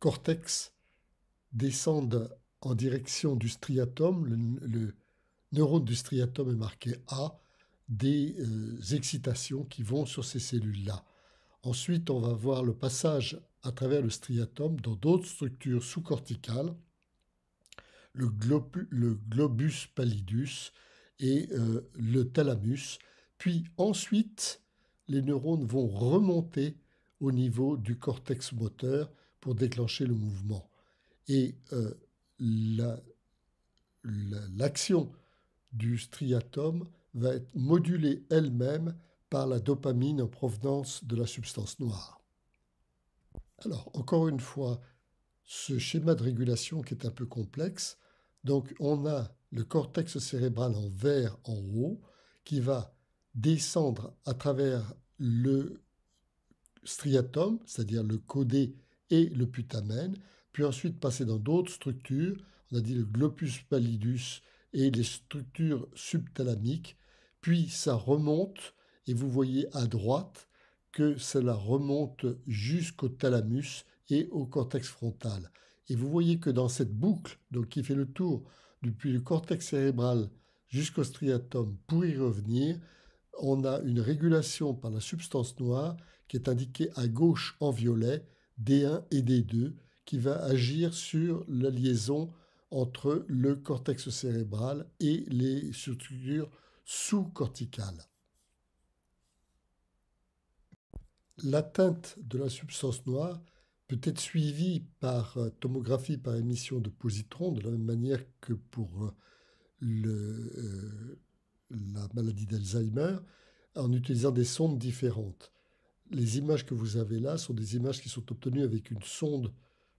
cortex descendent en direction du striatum, le, neurone du striatum est marqué A, des euh, excitations qui vont sur ces cellules-là. Ensuite, on va voir le passage à travers le striatum dans d'autres structures sous-corticales, le, globus pallidus et euh, le thalamus. Puis ensuite, les neurones vont remonter au niveau du cortex moteur pour déclencher le mouvement. Et euh, l'action du striatum va être modulée elle-même par la dopamine en provenance de la substance noire. Alors, encore une fois, ce schéma de régulation qui est un peu complexe, donc on a le cortex cérébral en vert en haut qui va descendre à travers le striatum, c'est-à-dire le codé et le putamen, puis ensuite passer dans d'autres structures, on a dit le glopus pallidus et les structures subtalamiques, puis ça remonte, et vous voyez à droite que cela remonte jusqu'au thalamus et au cortex frontal. Et vous voyez que dans cette boucle, donc qui fait le tour depuis le cortex cérébral jusqu'au striatum pour y revenir, on a une régulation par la substance noire qui est indiqué à gauche en violet, D1 et D2, qui va agir sur la liaison entre le cortex cérébral et les structures sous-corticales. L'atteinte de la substance noire peut être suivie par euh, tomographie par émission de positrons, de la même manière que pour euh, euh, la maladie d'Alzheimer, en utilisant des sondes différentes les images que vous avez là sont des images qui sont obtenues avec une sonde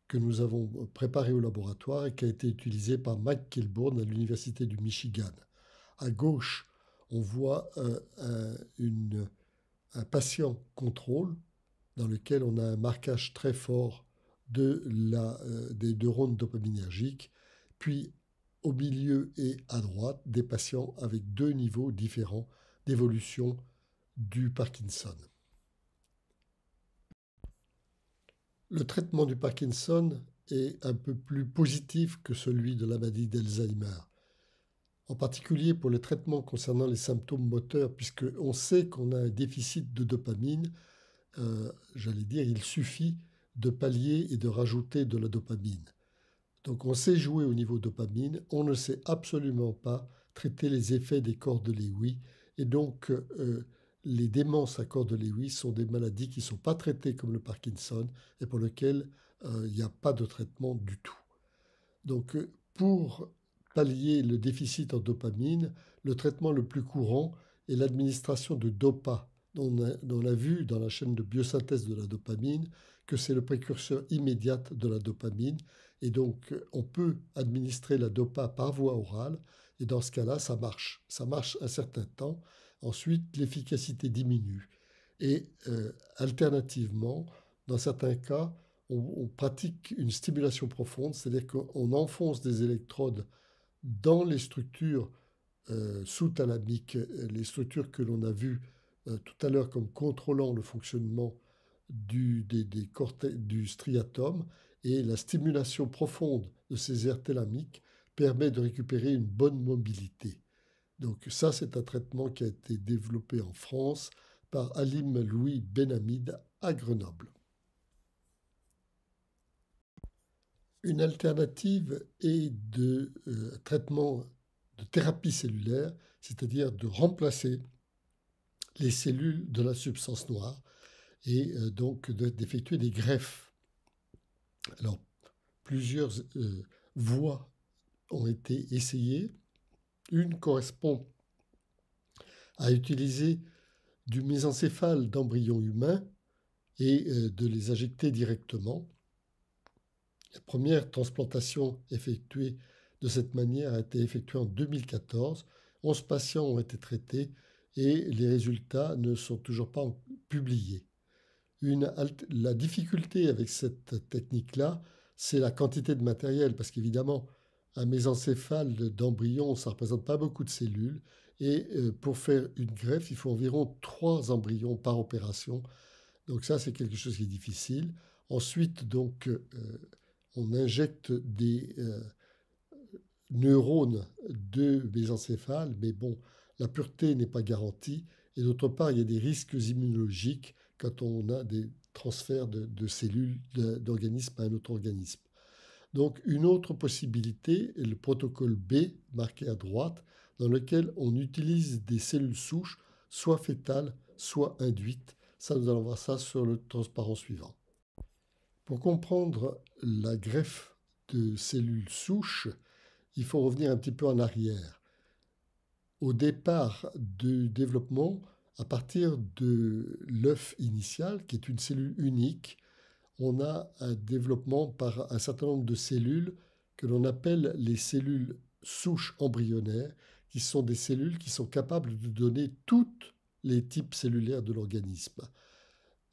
que nous avons euh, préparée au laboratoire et qui a été utilisée par Mike Kilbourne à l'Université du Michigan. À gauche, on voit euh, euh, un, patient contrôle dans lequel on a un marquage très fort de la, des neurones dopaminergiques, puis au milieu et à droite des patients avec deux niveaux différents d'évolution du Parkinson. Le traitement du Parkinson est un peu plus positif que celui de la maladie d'Alzheimer, en particulier pour les traitements concernant les symptômes moteurs, puisque on sait qu'on a un déficit de dopamine. Euh, j'allais dire, il suffit de pallier et de rajouter de la dopamine. Donc on sait jouer au niveau dopamine, on ne sait absolument pas traiter les effets des corps de Lewy, et donc euh, les démences à corps de Lewis sont des maladies qui ne sont pas traitées comme le Parkinson et pour lesquelles euh, il n'y a pas de traitement du tout. Donc euh, pour pallier le déficit en dopamine, le traitement le plus courant est l'administration de DOPA, on a vu dans la chaîne de biosynthèse de la dopamine que c'est le précurseur immédiat de la dopamine. Et donc euh, on peut administrer la DOPA par voie orale, et dans ce cas-là, ça marche. Ça marche un certain temps. Ensuite, l'efficacité diminue. Et euh, alternativement, dans certains cas, on, pratique une stimulation profonde, c'est-à-dire qu'on enfonce des électrodes dans les structures euh, sous-thalamiques, les structures que l'on a vues euh, tout à l'heure comme contrôlant le fonctionnement du, des, du striatum, et la stimulation profonde de ces aires thalamiques permet de récupérer une bonne mobilité. Donc ça, c'est un traitement qui a été développé en France par Alim Louis Benhamid à Grenoble. Une alternative est de euh, traitement de thérapie cellulaire, c'est-à-dire de remplacer les cellules de la substance noire et euh, donc d'effectuer des greffes. Alors, plusieurs euh, voies ont été essayées. Une correspond à utiliser du mésencéphale d'embryons humains et euh, de les injecter directement. La première transplantation effectuée de cette manière a été effectuée en 2014. 11 patients ont été traités et les résultats ne sont toujours pas publiés. la difficulté avec cette technique-là, c'est la quantité de matériel, parce qu'évidemment, un mésencéphale d'embryon, ça ne représente pas beaucoup de cellules. Et euh, pour faire une greffe, il faut environ trois embryons par opération. Donc ça, c'est quelque chose qui est difficile. Ensuite, donc, euh, on injecte des euh, neurones de mésencéphale, mais bon, la pureté n'est pas garantie. Et d'autre part, il y a des risques immunologiques quand on a des transferts de, de cellules d'organisme à un autre organisme. Donc une autre possibilité est le protocole B, marqué à droite, dans lequel on utilise des cellules souches, soit fétales, soit induites. Ça, nous allons voir ça sur le transparent suivant. Pour comprendre la greffe de cellules souches, il faut revenir un petit peu en arrière. Au départ du développement, à partir de l'œuf initial, qui est une cellule unique, on a un développement par un certain nombre de cellules que l'on appelle les cellules souches embryonnaires, qui sont des cellules qui sont capables de donner tous les types cellulaires de l'organisme.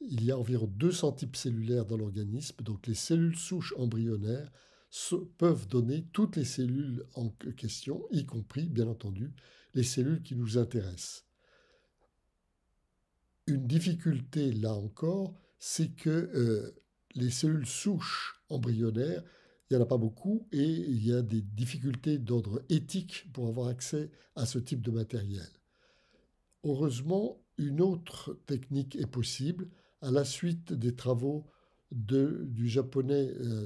Il y a environ 200 types cellulaires dans l'organisme, donc les cellules souches embryonnaires peuvent donner toutes les cellules en question, y compris, bien entendu, les cellules qui nous intéressent. Une difficulté, là encore, c'est que euh, les cellules souches embryonnaires, il n'y en a pas beaucoup et il y a des difficultés d'ordre éthique pour avoir accès à ce type de matériel. Heureusement, une autre technique est possible à la suite des travaux du japonais euh,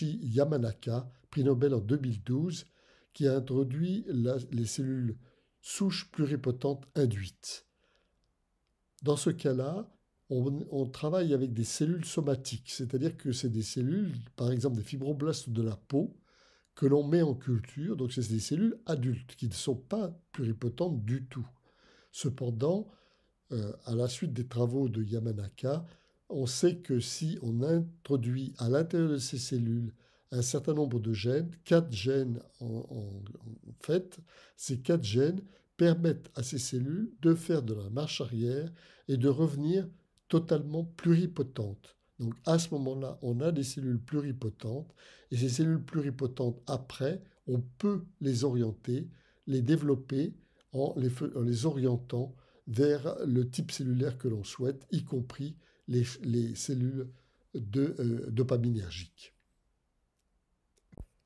Yamanaka, prix Nobel en 2012, qui a introduit les cellules souches pluripotentes induites. Dans ce cas-là, on, travaille avec des cellules somatiques, c'est-à-dire que c'est des cellules, par exemple des fibroblastes de la peau, que l'on met en culture, donc c'est des cellules adultes qui ne sont pas pluripotentes du tout. Cependant, euh, à la suite des travaux de Yamanaka, on sait que si on introduit à l'intérieur de ces cellules un certain nombre de gènes, quatre gènes en, fait, ces quatre gènes permettent à ces cellules de faire de la marche arrière et de revenir totalement pluripotentes. Donc à ce moment-là, on a des cellules pluripotentes et ces cellules pluripotentes, après, on peut les orienter, les développer en les, orientant vers le type cellulaire que l'on souhaite, y compris les, cellules euh, dopaminergiques.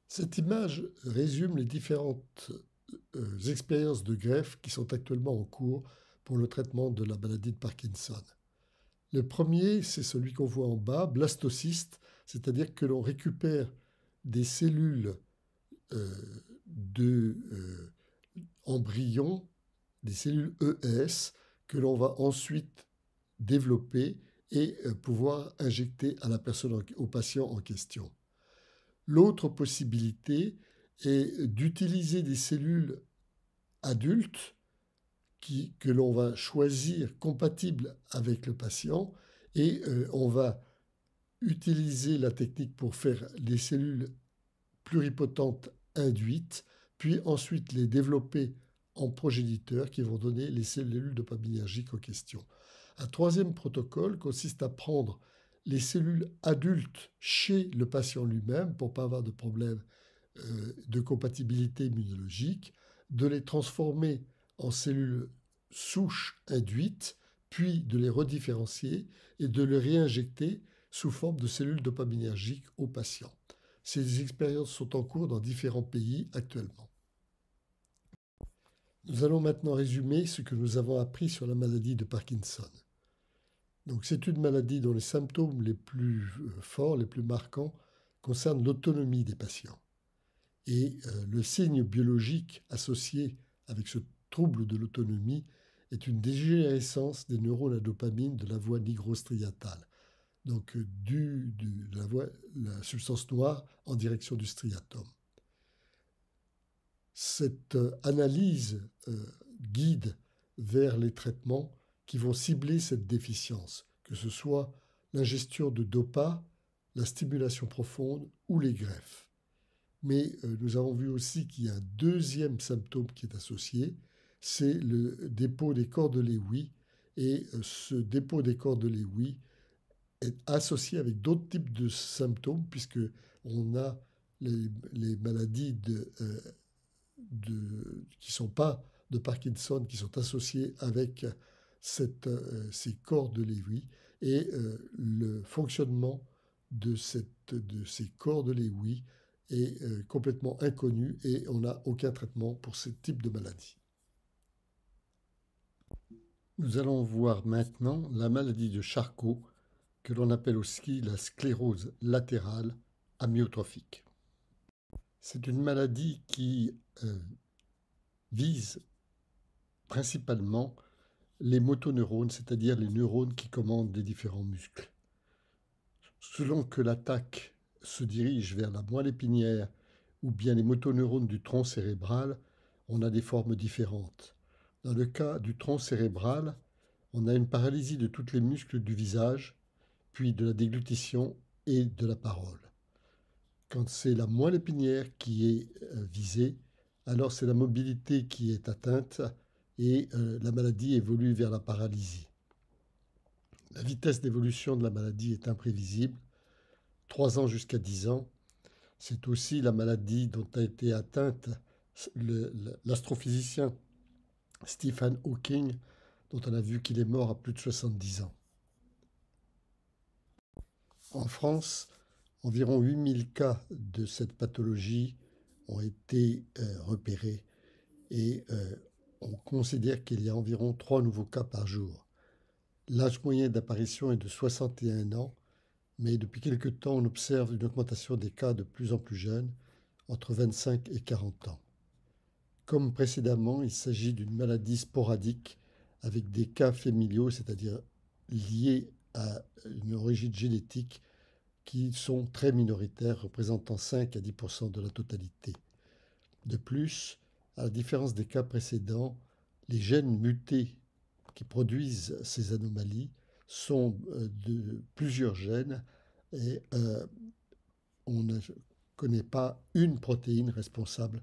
Cette image résume les différentes euh, expériences de greffe qui sont actuellement en cours pour le traitement de la maladie de Parkinson. Le premier, c'est celui qu'on voit en bas, blastocyste, c'est-à-dire que l'on récupère des cellules euh, euh des cellules ES, que l'on va ensuite développer et euh, pouvoir injecter à la personne, au patient en question. L'autre possibilité est d'utiliser des cellules adultes que l'on va choisir compatible avec le patient et euh, on va utiliser la technique pour faire les cellules pluripotentes induites, puis ensuite les développer en progéniteurs qui vont donner les cellules dopaminergiques en question. Un troisième protocole consiste à prendre les cellules adultes chez le patient lui-même pour ne pas avoir de problème euh, de compatibilité immunologique, de les transformer en cellules souches induites, puis de les redifférencier et de les réinjecter sous forme de cellules dopaminergiques aux patients. Ces expériences sont en cours dans différents pays actuellement. Nous allons maintenant résumer ce que nous avons appris sur la maladie de Parkinson. Donc, c'est une maladie dont les symptômes les plus euh, forts, les plus marquants, concernent l'autonomie des patients. Et euh, le signe biologique associé avec ce trouble de l'autonomie, est une dégénérescence des neurones à dopamine de la voie nigrostriatale, donc euh, du, de la, substance noire en direction du striatum. Cette euh, analyse euh, guide vers les traitements qui vont cibler cette déficience, que ce soit l'ingestion de dopa, la stimulation profonde ou les greffes. Mais nous avons vu aussi qu'il y a un deuxième symptôme qui est associé, c'est le dépôt des corps de Lewy Et euh, ce dépôt des corps de Lewy est associé avec d'autres types de symptômes, puisque on a les, maladies de, euh, qui ne sont pas de Parkinson, qui sont associées avec euh, ces corps de Lewy Et le fonctionnement de, ces corps de Lewy est complètement inconnu et on n'a aucun traitement pour ce type de maladie. Nous allons voir maintenant la maladie de Charcot, que l'on appelle aussi la sclérose latérale amyotrophique. C'est une maladie qui euh, vise principalement les motoneurones, c'est-à-dire les neurones qui commandent les différents muscles. Selon que l'attaque se dirige vers la moelle épinière ou bien les motoneurones du tronc cérébral, on a des formes différentes. Dans le cas du tronc cérébral, on a une paralysie de tous les muscles du visage, puis de la déglutition et de la parole. Quand c'est la moelle épinière qui est euh, visée, alors c'est la mobilité qui est atteinte et euh, la maladie évolue vers la paralysie. La vitesse d'évolution de la maladie est imprévisible, 3 ans jusqu'à 10 ans. C'est aussi la maladie dont a été atteinte l'astrophysicien Stephen Hawking, dont on a vu qu'il est mort à plus de 70 ans. En France, environ 8000 cas de cette pathologie ont été euh, repérés et euh, on considère qu'il y a environ 3 nouveaux cas par jour. L'âge moyen d'apparition est de 61 ans, mais depuis quelque temps on observe une augmentation des cas de plus en plus jeunes, entre 25 et 40 ans. Comme précédemment, il s'agit d'une maladie sporadique avec des cas familiaux, c'est-à-dire liés à une origine génétique qui sont très minoritaires, représentant 5 à 10 de la totalité. De plus, à la différence des cas précédents, les gènes mutés qui produisent ces anomalies sont euh, de plusieurs gènes et euh, on ne connaît pas une protéine responsable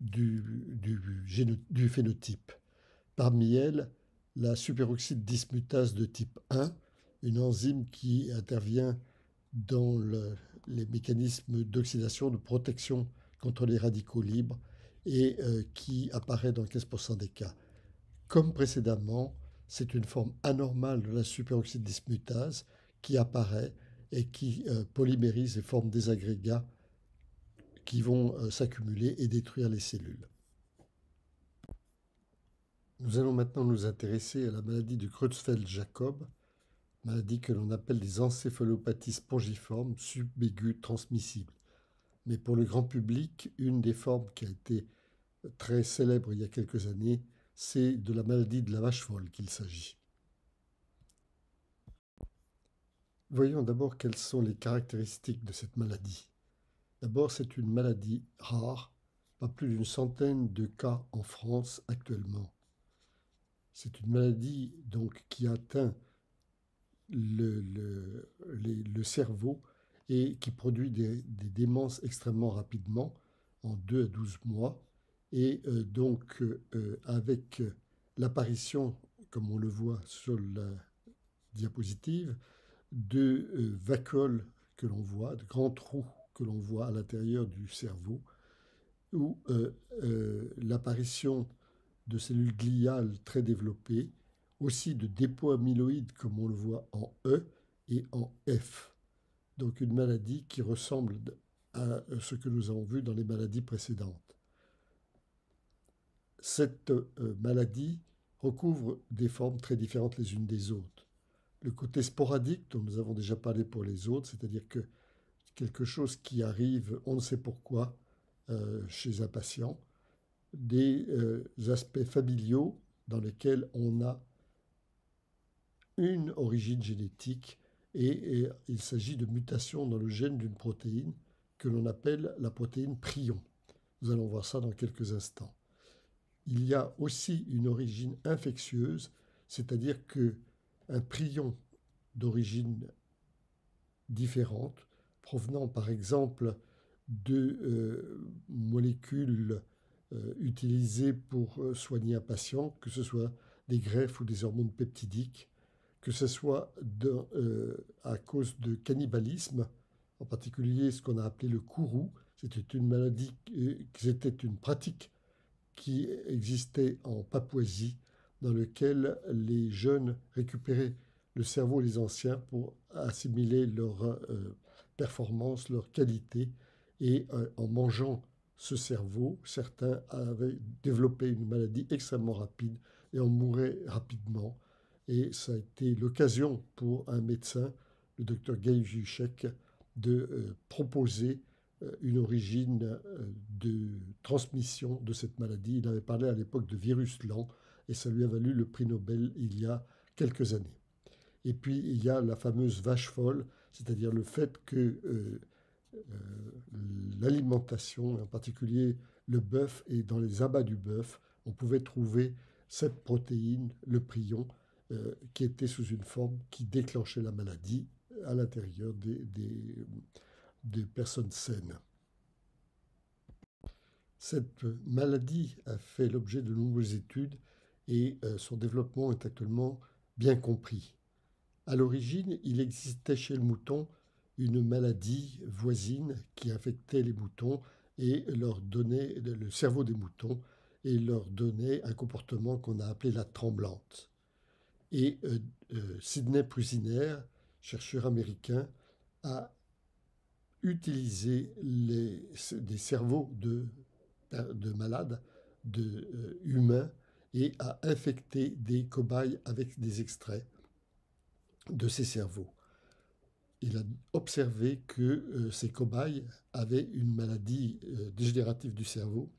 du, phénotype. Parmi elles, la superoxyde dismutase de type 1, une enzyme qui intervient dans les mécanismes d'oxydation, de protection contre les radicaux libres et euh, qui apparaît dans 15% des cas. Comme précédemment, c'est une forme anormale de la superoxyde dismutase qui apparaît et qui euh, polymérise et forme des agrégats qui vont euh, s'accumuler et détruire les cellules. Nous allons maintenant nous intéresser à la maladie de Creutzfeldt-Jacob, maladie que l'on appelle des encéphalopathies spongiformes subaiguës transmissibles. Mais pour le grand public, une des formes qui a été très célèbre il y a quelques années, c'est de la maladie de la vache folle qu'il s'agit. Voyons d'abord quelles sont les caractéristiques de cette maladie. D'abord, c'est une maladie rare, pas plus d'une centaine de cas en France actuellement. C'est une maladie donc qui atteint le, cerveau et qui produit des, démences extrêmement rapidement, en 2 à 12 mois. Et euh, donc, euh, avec l'apparition, comme on le voit sur la diapositive, de euh, vacoles que l'on voit, de grands trous que l'on voit à l'intérieur du cerveau, où euh, euh, l'apparition de cellules gliales très développées, aussi de dépôts amyloïdes comme on le voit en E et en F. Donc une maladie qui ressemble à euh, ce que nous avons vu dans les maladies précédentes. Cette maladie recouvre des formes très différentes les unes des autres. Le côté sporadique dont nous avons déjà parlé pour les autres, c'est-à-dire que quelque chose qui arrive, on ne sait pourquoi, euh, chez un patient, des euh, aspects familiaux dans lesquels on a une origine génétique et, il s'agit de mutations dans le gène d'une protéine que l'on appelle la protéine prion. Nous allons voir ça dans quelques instants. Il y a aussi une origine infectieuse, c'est-à-dire que un prion d'origine différente provenant par exemple de euh, molécules euh, utilisées pour euh, soigner un patient, que ce soit des greffes ou des hormones peptidiques, que ce soit à cause de cannibalisme, en particulier ce qu'on a appelé le courroux, C'était une maladie, c'était une pratique qui existait en Papouasie, dans lequel les jeunes récupéraient le cerveau des anciens pour assimiler leur, performance, leur qualité. Et euh, en mangeant ce cerveau, certains avaient développé une maladie extrêmement rapide et en mouraient rapidement. Et ça a été l'occasion pour un médecin, le docteur Gay Jushek, de euh, proposer euh, une origine de transmission de cette maladie. Il avait parlé à l'époque de virus lent et ça lui a valu le prix Nobel il y a quelques années. Et puis, il y a la fameuse vache folle, c'est-à-dire le fait que euh, euh, l'alimentation, en particulier le bœuf et dans les abats du bœuf, on pouvait trouver cette protéine, le prion, euh, qui était sous une forme qui déclenchait la maladie à l'intérieur des personnes saines. Cette maladie a fait l'objet de nombreuses études et son développement est actuellement bien compris. À l'origine, il existait chez le mouton une maladie voisine qui affectait les moutons et leur donnait le cerveau des moutons et leur donnait un comportement qu'on a appelé la tremblante. Et Sydney euh, euh, Sidney Prusiner, chercheur américain, a utilisé les, des cerveaux de, malades, de euh, humains, et a infecté des cobayes avec des extraits de ses cerveaux. Il a observé que euh, ces cobayes avaient une maladie euh, dégénérative du cerveau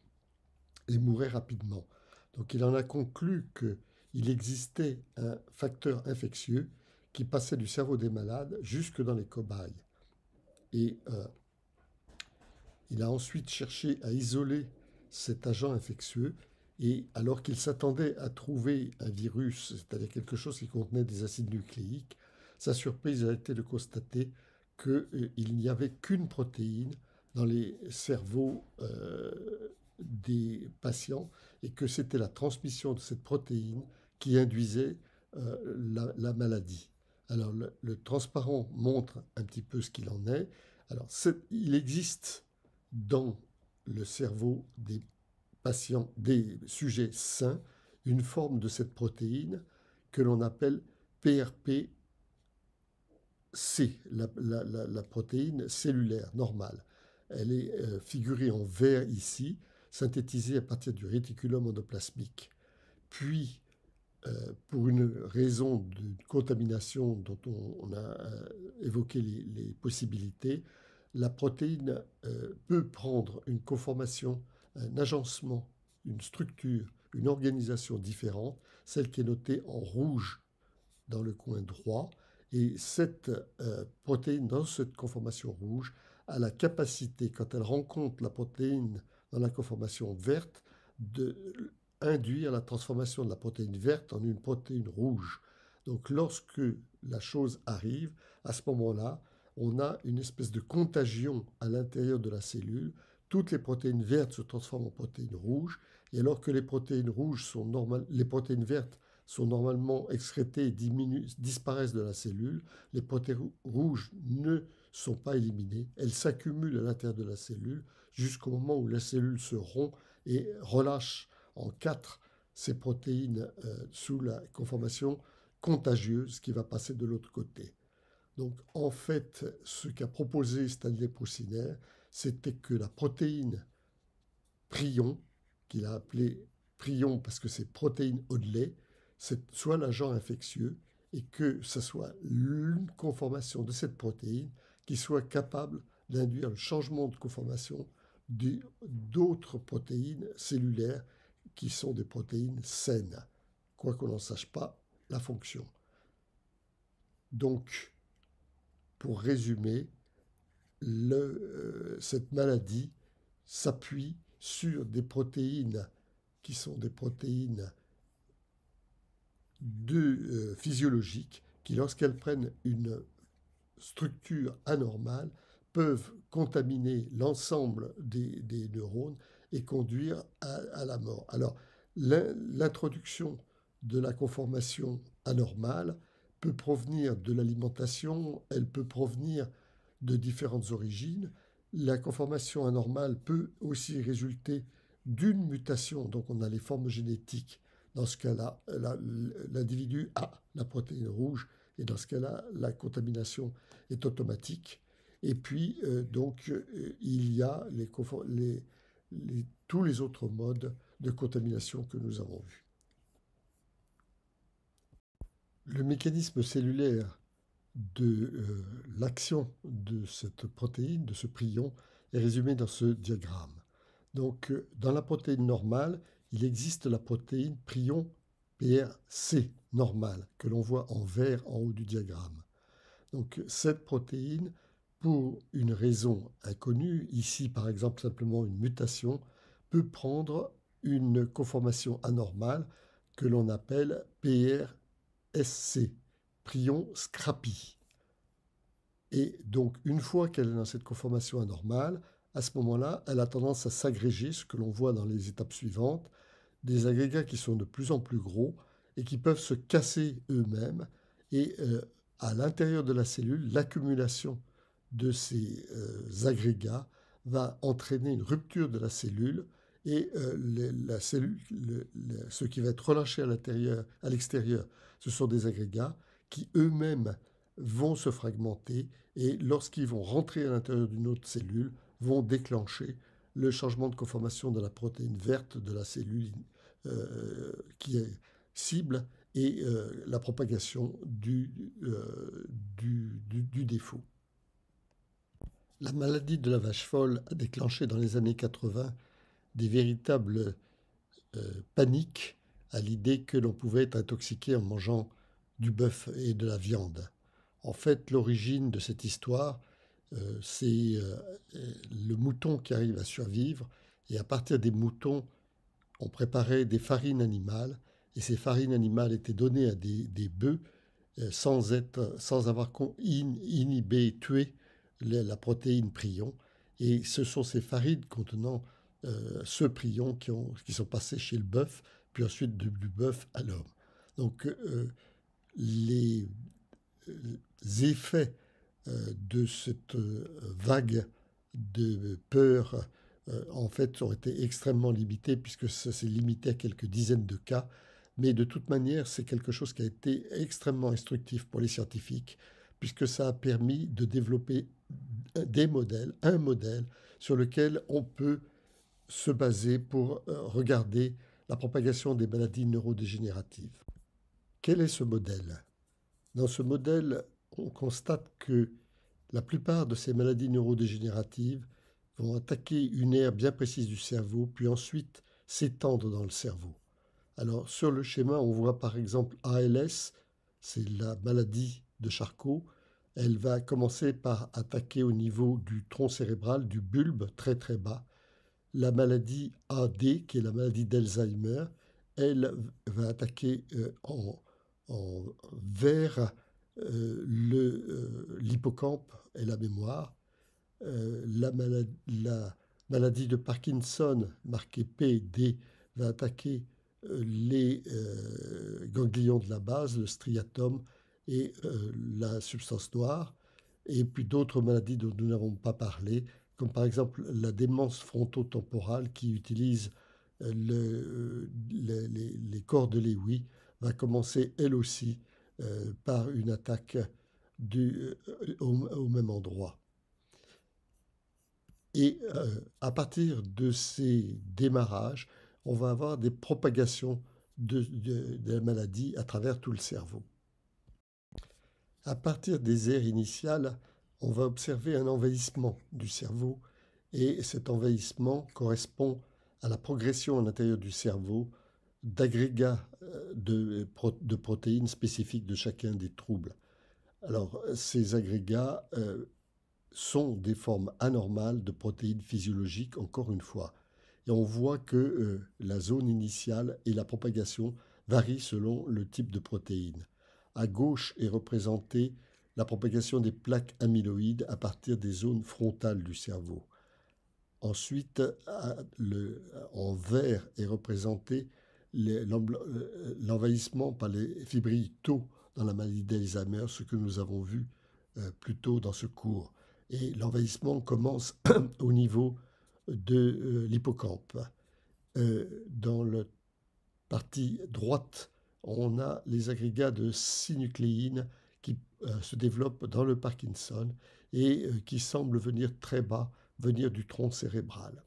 et mouraient rapidement. Donc il en a conclu qu'il existait un facteur infectieux qui passait du cerveau des malades jusque dans les cobayes. Et euh, il a ensuite cherché à isoler cet agent infectieux et alors qu'il s'attendait à trouver un virus, c'est-à-dire quelque chose qui contenait des acides nucléiques, sa surprise a été de constater qu'il euh, n'y avait qu'une protéine dans les cerveaux euh, des patients et que c'était la transmission de cette protéine qui induisait euh, la, maladie. Alors le, transparent montre un petit peu ce qu'il en est. Alors il existe dans le cerveau des patients, des sujets sains une forme de cette protéine que l'on appelle PRPC, la, la, protéine cellulaire normale. Elle est euh, figurée en vert ici, synthétisée à partir du réticulum endoplasmique. Puis, euh, pour une raison de contamination dont on, a euh, évoqué les, possibilités, la protéine peut prendre une conformation un agencement, une structure, une organisation différente, celle qui est notée en rouge dans le coin droit. Et cette euh, protéine dans cette conformation rouge a la capacité, quand elle rencontre la protéine dans la conformation verte, de induire la transformation de la protéine verte en une protéine rouge. Donc lorsque la chose arrive, à ce moment-là, on a une espèce de contagion à l'intérieur de la cellule toutes les protéines vertes se transforment en protéines rouges, et alors que les protéines, rouges sont les protéines vertes sont normalement excrétées et disparaissent de la cellule, les protéines rouges ne sont pas éliminées, elles s'accumulent à l'intérieur de la cellule jusqu'au moment où la cellule se rompt et relâche en quatre ces protéines euh, sous la conformation contagieuse qui va passer de l'autre côté. Donc en fait, ce qu'a proposé Stanley Poussiner, c'était que la protéine prion, qu'il a appelée prion parce que c'est protéine au-delà, c'est soit l'agent infectieux et que ce soit une conformation de cette protéine qui soit capable d'induire le changement de conformation d'autres protéines cellulaires qui sont des protéines saines, quoi qu'on n'en sache pas la fonction. Donc, pour résumer, euh, cette maladie s'appuie sur des protéines qui sont des protéines euh, physiologiques qui, lorsqu'elles prennent une structure anormale, peuvent contaminer l'ensemble des, neurones et conduire à la mort. Alors, l'introduction de la conformation anormale peut provenir de l'alimentation, elle peut provenir de différentes origines. La conformation anormale peut aussi résulter d'une mutation, donc on a les formes génétiques. Dans ce cas-là, l'individu a la protéine rouge et dans ce cas-là, la contamination est automatique. Et puis, euh, donc, euh, il y a tous les autres modes de contamination que nous avons vus. Le mécanisme cellulaire de euh, l'action de cette protéine, de ce prion, est résumée dans ce diagramme. Donc, euh, dans la protéine normale, il existe la protéine prion PRC normale, que l'on voit en vert en haut du diagramme. Donc, cette protéine, pour une raison inconnue, ici par exemple simplement une mutation, peut prendre une conformation anormale que l'on appelle PRSC, prion Scrappy. Et donc, une fois qu'elle est dans cette conformation anormale, à ce moment-là, elle a tendance à s'agréger, ce que l'on voit dans les étapes suivantes, des agrégats qui sont de plus en plus gros et qui peuvent se casser eux-mêmes. Et euh, à l'intérieur de la cellule, l'accumulation de ces euh, agrégats va entraîner une rupture de la cellule et euh, la cellule, ce qui va être relâché à l'extérieur, ce sont des agrégats qui eux-mêmes vont se fragmenter et lorsqu'ils vont rentrer à l'intérieur d'une autre cellule, vont déclencher le changement de conformation de la protéine verte de la cellule euh, qui est cible et euh, la propagation euh, du, du, défaut. La maladie de la vache folle a déclenché dans les années 80 des véritables paniques à l'idée que l'on pouvait être intoxiqué en mangeant du bœuf et de la viande. En fait, l'origine de cette histoire, euh, c'est euh, le mouton qui arrive à survivre, et à partir des moutons, on préparait des farines animales, et ces farines animales étaient données à des, bœufs euh, sans, être, sans avoir in, inhibé, tué la, la, protéine prion. Et ce sont ces farines contenant ce prion qui, ont, qui, sont passées chez le bœuf, puis ensuite du, du bœuf à l'homme. Donc, les euh, effets euh, de cette euh, vague de peur, en fait, ont été extrêmement limités, puisque ça s'est limité à quelques dizaines de cas. Mais de toute manière, c'est quelque chose qui a été extrêmement instructif pour les scientifiques, puisque ça a permis de développer des modèles, un modèle sur lequel on peut se baser pour regarder la propagation des maladies neurodégénératives. Quel est ce modèle Dans ce modèle, on constate que la plupart de ces maladies neurodégénératives vont attaquer une aire bien précise du cerveau, puis ensuite s'étendre dans le cerveau. Alors sur le schéma, on voit par exemple ALS, c'est la maladie de Charcot. Elle va commencer par attaquer au niveau du tronc cérébral, du bulbe très très bas. La maladie AD, qui est la maladie d'Alzheimer, elle va attaquer euh, en, vers euh, euh, l'hippocampe et la mémoire. Euh, la maladie, de Parkinson, marquée PD, va attaquer les ganglions de la base, le striatum et la substance noire, et puis d'autres maladies dont nous n'avons pas parlé, comme par exemple la démence frontotemporale qui utilise les, les, corps de Lewy va commencer elle aussi euh, par une attaque du, euh, au, même endroit. Et euh, à partir de ces démarrages, on va avoir des propagations de, de, la maladie à travers tout le cerveau. À partir des aires initiales, on va observer un envahissement du cerveau et cet envahissement correspond à la progression à l'intérieur du cerveau d'agrégats euh, de, protéines spécifiques de chacun des troubles. Alors, ces agrégats euh, sont des formes anormales de protéines physiologiques, encore une fois. Et on voit que euh, la zone initiale et la propagation varient selon le type de protéines. À gauche est représentée la propagation des plaques amyloïdes à partir des zones frontales du cerveau. Ensuite, en vert est représentée euh, euh, l'envahissement par les fibrilles tôt dans la maladie d'Alzheimer, ce que nous avons vu euh, plus tôt dans ce cours. Et l'envahissement commence *clears throat* au niveau de l'hippocampe. dans la partie droite, on a les agrégats de synucléine qui se développent dans le Parkinson et qui semblent venir très bas, venir du tronc cérébral.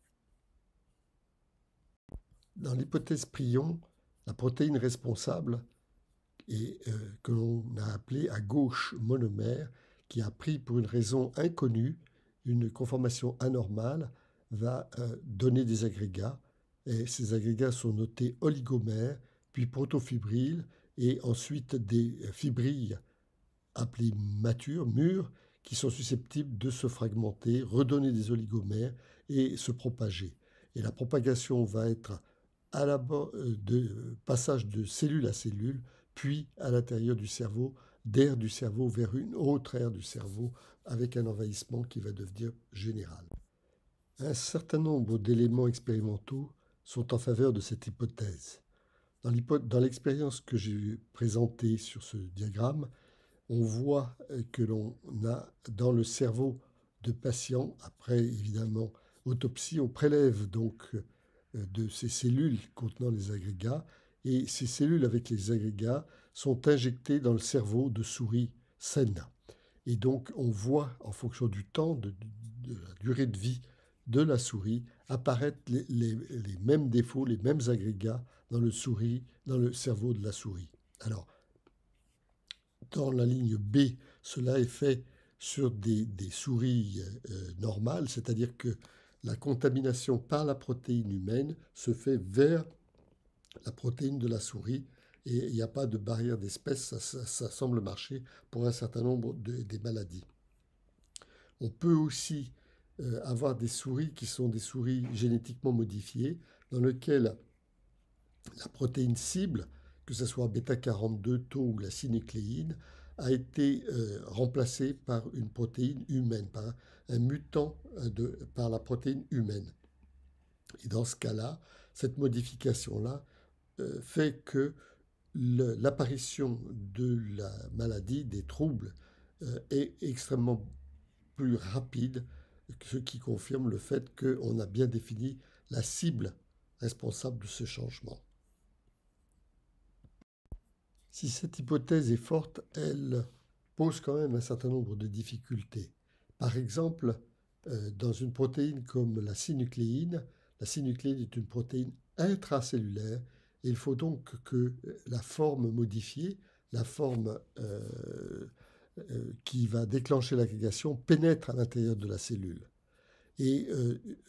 Dans l'hypothèse prion, la protéine responsable et euh, que l'on a appelée à gauche monomère, qui a pris pour une raison inconnue une conformation anormale, va euh, donner des agrégats. Et ces agrégats sont notés oligomères, puis protofibrilles, et ensuite des euh, fibrilles appelées matures, mûres, qui sont susceptibles de se fragmenter, redonner des oligomères et se propager. Et la propagation va être à la euh, de passage de cellule à cellule, puis à l'intérieur du cerveau, d'air du cerveau vers une autre aire du cerveau, avec un envahissement qui va devenir général. Un certain nombre d'éléments expérimentaux sont en faveur de cette hypothèse. Dans l'expérience que j'ai présentée sur ce diagramme, on voit euh, que l'on a dans le cerveau de patients, après évidemment autopsie, on prélève donc euh, euh, de ces cellules contenant les agrégats, et ces cellules avec les agrégats sont injectées dans le cerveau de souris saines. Et donc on voit, en fonction du temps, de, la durée de vie de la souris, apparaître les, mêmes défauts, les mêmes agrégats dans le, souris, dans le cerveau de la souris. Alors, dans la ligne B, cela est fait sur des, souris euh, normales, c'est-à-dire que la contamination par la protéine humaine se fait vers la protéine de la souris et il n'y a pas de barrière d'espèce, ça, semble marcher pour un certain nombre de, des maladies. On peut aussi euh, avoir des souris qui sont des souris génétiquement modifiées, dans lesquelles la protéine cible, que ce soit bêta 42 tau ou la cinécléine, a été euh, remplacé par une protéine humaine, par un, mutant euh, par la protéine humaine. Et dans ce cas-là, cette modification-là euh, fait que l'apparition de la maladie, des troubles, est extrêmement plus rapide, ce qui confirme le fait qu'on a bien défini la cible responsable de ce changement. Si cette hypothèse est forte, elle pose quand même un certain nombre de difficultés. Par exemple, euh, dans une protéine comme la synucléine, la synucléine est une protéine intracellulaire il faut donc que la forme modifiée, la forme euh, euh, qui va déclencher l'agrégation, pénètre à l'intérieur de la cellule. Et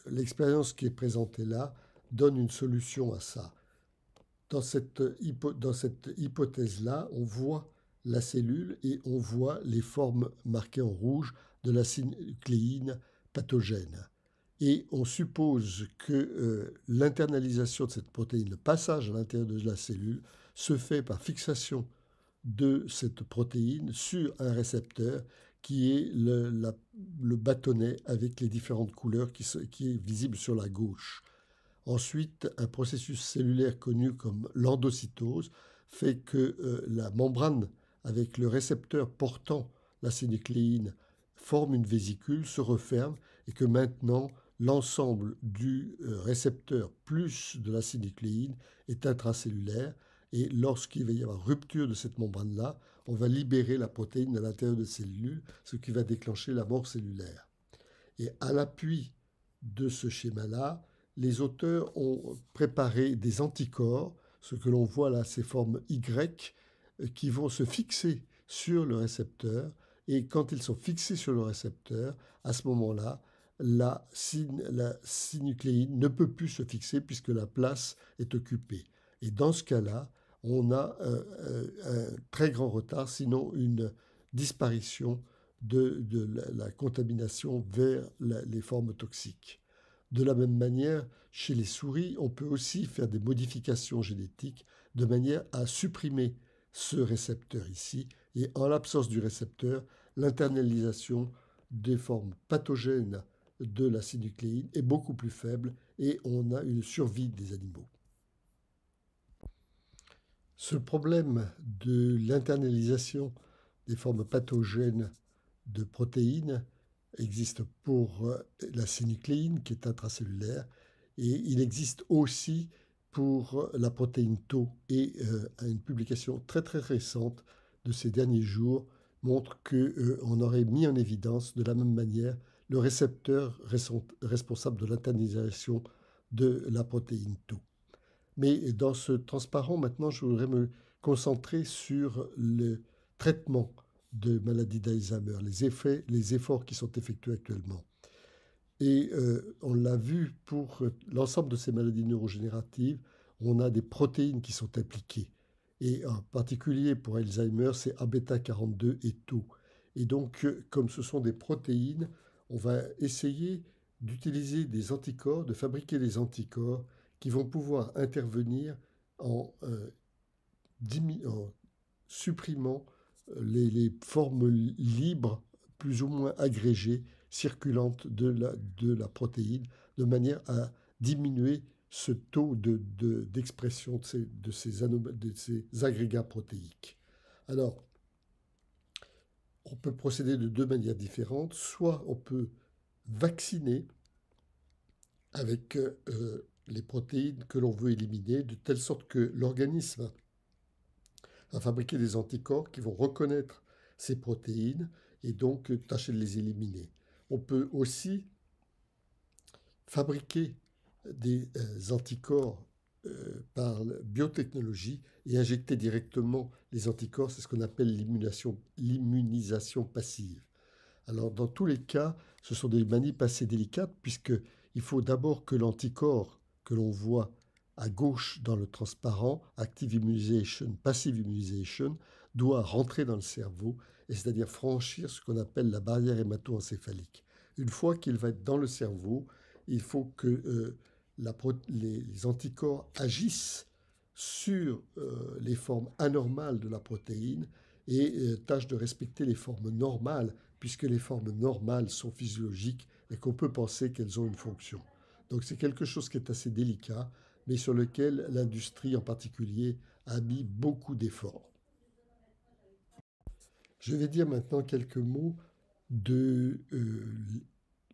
l'expérience qui est présentée là donne une solution à ça dans cette, hypothèse-là, on voit la cellule et on voit les formes marquées en rouge de la synucléine pathogène. Et on suppose que euh, l'internalisation de cette protéine, le passage à l'intérieur de la cellule, se fait par fixation de cette protéine sur un récepteur qui est le, bâtonnet avec les différentes couleurs qui est visible sur la gauche. Ensuite, un processus cellulaire connu comme l'endocytose fait que euh, la membrane avec le récepteur portant la sénucléine forme une vésicule, se referme et que maintenant l'ensemble du euh, récepteur plus de la sénucléine est intracellulaire. Et lorsqu'il va y avoir rupture de cette membrane-là, on va libérer la protéine à l'intérieur des cellules, ce qui va déclencher la mort cellulaire. Et à l'appui de ce schéma-là, les auteurs ont préparé des anticorps, ce que l'on voit là, ces formes Y, euh, qui vont se fixer sur le récepteur. Et quand ils sont fixés sur le récepteur, à ce moment-là, la, la ne peut plus se fixer puisque la place est occupée. Et dans ce cas-là, on a euh, euh, un très grand retard, sinon une disparition de, la, contamination vers les formes toxiques. De la même manière, chez les souris, on peut aussi faire des modifications génétiques de manière à supprimer ce récepteur ici et en l'absence du récepteur, l'internalisation des formes pathogènes de la synucléine est beaucoup plus faible et on a une survie des animaux. Ce problème de l'internalisation des formes pathogènes de protéines existe pour euh, la synucléine qui est intracellulaire et il existe aussi pour euh, la protéine Tau et euh, une publication très très récente de ces derniers jours montre qu'on on aurait mis en évidence de la même manière le récepteur responsable de l'internalisation de la protéine Tau. Mais dans ce transparent, maintenant, je voudrais me concentrer sur le traitement de maladie d'Alzheimer, les, effets, les efforts qui sont effectués actuellement. Et euh, on l'a vu pour euh, l'ensemble de ces maladies neurogénératives, on a des protéines qui sont appliquées. Et en particulier pour Alzheimer, c'est Abeta 42 et tout. Et donc, euh, comme ce sont des protéines, on va essayer d'utiliser des anticorps, de fabriquer des anticorps qui vont pouvoir intervenir en, en supprimant les, formes libres, plus ou moins agrégées, circulantes de la, de la protéine, de manière à diminuer ce taux d'expression de, de, ces, de, agrégats protéiques. Alors, on peut procéder de deux manières différentes. Soit on peut vacciner avec euh, les protéines que l'on veut éliminer, de telle sorte que l'organisme à fabriquer des anticorps qui vont reconnaître ces protéines et donc euh, tâcher de les éliminer. On peut aussi fabriquer des euh, anticorps euh, par biotechnologie et injecter directement les anticorps, c'est ce qu'on appelle l'immunisation passive. Alors dans tous les cas, ce sont des manips assez délicates il faut d'abord que l'anticorps que l'on voit à gauche dans le transparent, active immunization, passive immunization, doit rentrer dans le cerveau, et c'est-à-dire franchir ce qu'on appelle la barrière hémato-encéphalique. Une fois qu'il va être dans le cerveau, il faut que euh, les, anticorps agissent sur euh, les formes anormales de la protéine et euh, tâchent de respecter les formes normales, puisque les formes normales sont physiologiques et qu'on peut penser qu'elles ont une fonction. Donc c'est quelque chose qui est assez délicat, mais sur lequel l'industrie en particulier a mis beaucoup d'efforts. Je vais dire maintenant quelques mots de euh,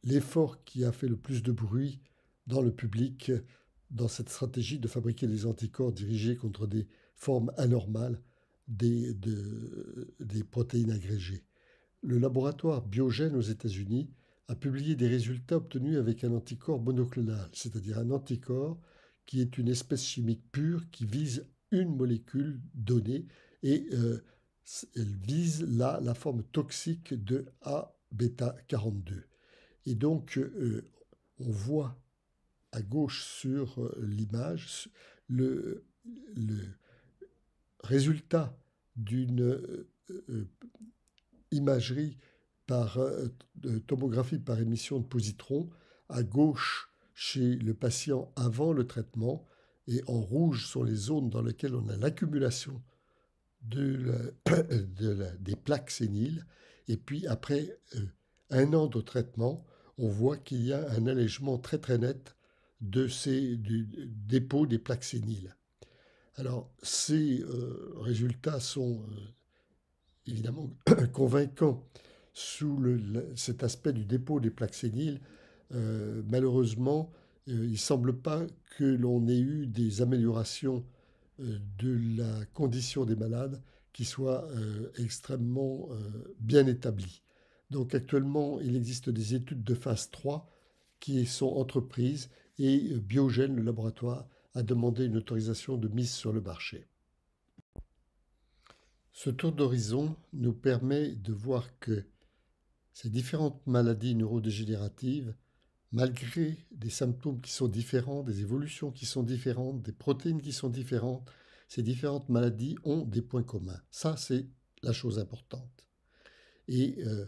l'effort qui a fait le plus de bruit dans le public dans cette stratégie de fabriquer des anticorps dirigés contre des formes anormales des, des protéines agrégées. Le laboratoire Biogen aux États-Unis a publié des résultats obtenus avec un anticorps monoclonal, c'est-à-dire un anticorps qui est une espèce chimique pure qui vise une molécule donnée et euh, elle vise là la forme toxique de A-bêta 42. Et donc, euh, on voit à gauche sur euh, l'image le, résultat d'une imagerie par tomographie par émission de positrons. À gauche, chez le patient avant le traitement et en rouge sont les zones dans lesquelles on a l'accumulation *coughs* des plaques séniles. Et puis après euh, un an de traitement, on voit qu'il y a un allègement très très net de du dépôt des plaques séniles. Alors ces euh, résultats sont euh, évidemment *coughs* convaincants sous le, cet aspect du dépôt des plaques séniles euh, malheureusement, euh, il ne semble pas que l'on ait eu des améliorations euh, de la condition des malades qui soient extrêmement bien établies. Donc actuellement, il existe des études de phase 3 qui sont entreprises et Biogène, le laboratoire, a demandé une autorisation de mise sur le marché. Ce tour d'horizon nous permet de voir que ces différentes maladies neurodégénératives malgré des symptômes qui sont différents, des évolutions qui sont différentes, des protéines qui sont différentes, ces différentes maladies ont des points communs. Ça, c'est la chose importante. Et euh,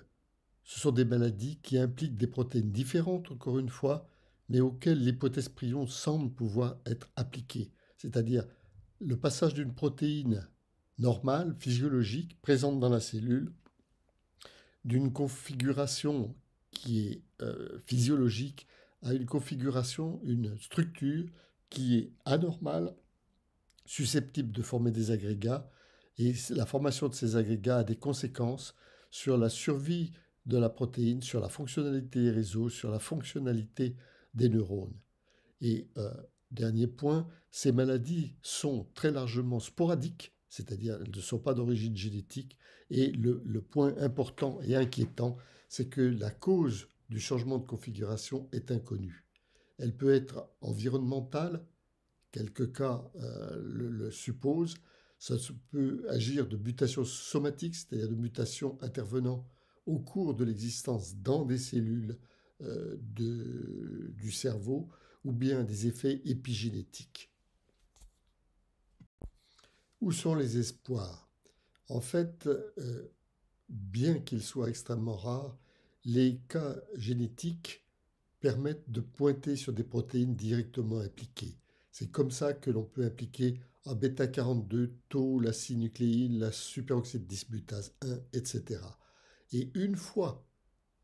ce sont des maladies qui impliquent des protéines différentes, encore une fois, mais auxquelles l'hypothèse prion semble pouvoir être appliquée. C'est-à-dire le passage d'une protéine normale, physiologique, présente dans la cellule, d'une configuration qui est euh, physiologique a une configuration, une structure qui est anormale, susceptible de former des agrégats, et la formation de ces agrégats a des conséquences sur la survie de la protéine, sur la fonctionnalité des réseaux, sur la fonctionnalité des neurones. Et euh, dernier point, ces maladies sont très largement sporadiques, c'est-à-dire elles ne sont pas d'origine génétique, et le, point important et inquiétant, c'est que la cause du changement de configuration est inconnue. Elle peut être environnementale, quelques cas euh, le, le, supposent, ça peut agir de mutations somatiques, c'est-à-dire de mutations intervenant au cours de l'existence dans des cellules euh, du cerveau, ou bien des effets épigénétiques. Où sont les espoirs En fait, euh, bien qu'ils soient extrêmement rares, les cas génétiques permettent de pointer sur des protéines directement impliquées. C'est comme ça que l'on peut impliquer en bêta 42, tau, la synucléine, la superoxyde dismutase 1, etc. Et une fois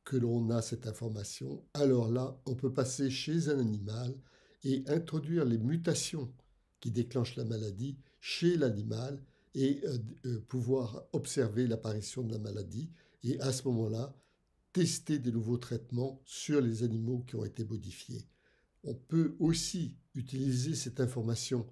que l'on a cette information, alors là, on peut passer chez un animal et introduire les mutations qui déclenchent la maladie chez l'animal et euh, euh, pouvoir observer l'apparition de la maladie. Et à ce moment-là, tester des nouveaux traitements sur les animaux qui ont été modifiés. On peut aussi utiliser cette information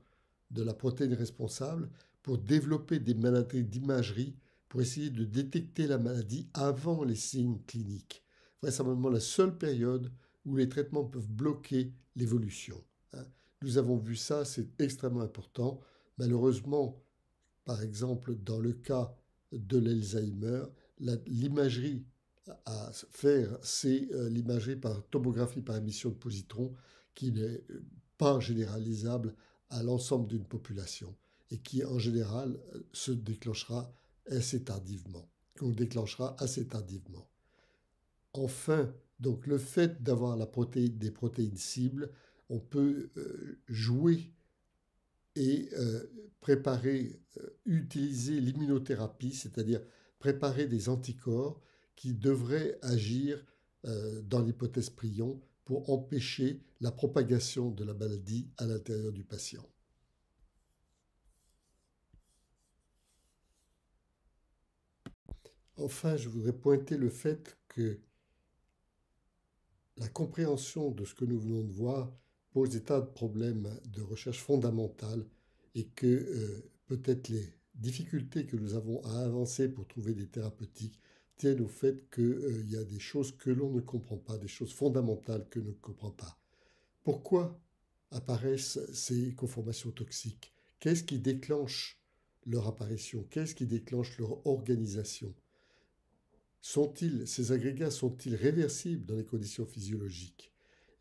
de la protéine responsable pour développer des maladies d'imagerie pour essayer de détecter la maladie avant les signes cliniques. Vraisemblablement la seule période où les traitements peuvent bloquer l'évolution. Hein. Nous avons vu ça, c'est extrêmement important. Malheureusement, par exemple, dans le cas de l'Alzheimer, l'imagerie à faire, c'est euh, l'imagerie par tomographie par émission de positrons qui n'est euh, pas généralisable à l'ensemble d'une population et qui en général euh, se déclenchera assez tardivement, On déclenchera assez tardivement. Enfin, donc le fait d'avoir la des protéines cibles, on peut jouer et préparer, utiliser l'immunothérapie, c'est-à-dire préparer des anticorps qui devrait agir euh, dans l'hypothèse prion pour empêcher la propagation de la maladie à l'intérieur du patient. Enfin, je voudrais pointer le fait que la compréhension de ce que nous venons de voir pose des tas de problèmes de recherche fondamentale et que euh, peut-être les difficultés que nous avons à avancer pour trouver des thérapeutiques tiennent au fait qu'il euh, y a des choses que l'on ne comprend pas, des choses fondamentales que l'on ne comprend pas. Pourquoi apparaissent ces conformations toxiques Qu'est-ce qui déclenche leur apparition Qu'est-ce qui déclenche leur organisation Sont-ils ces agrégats sont-ils réversibles dans les conditions physiologiques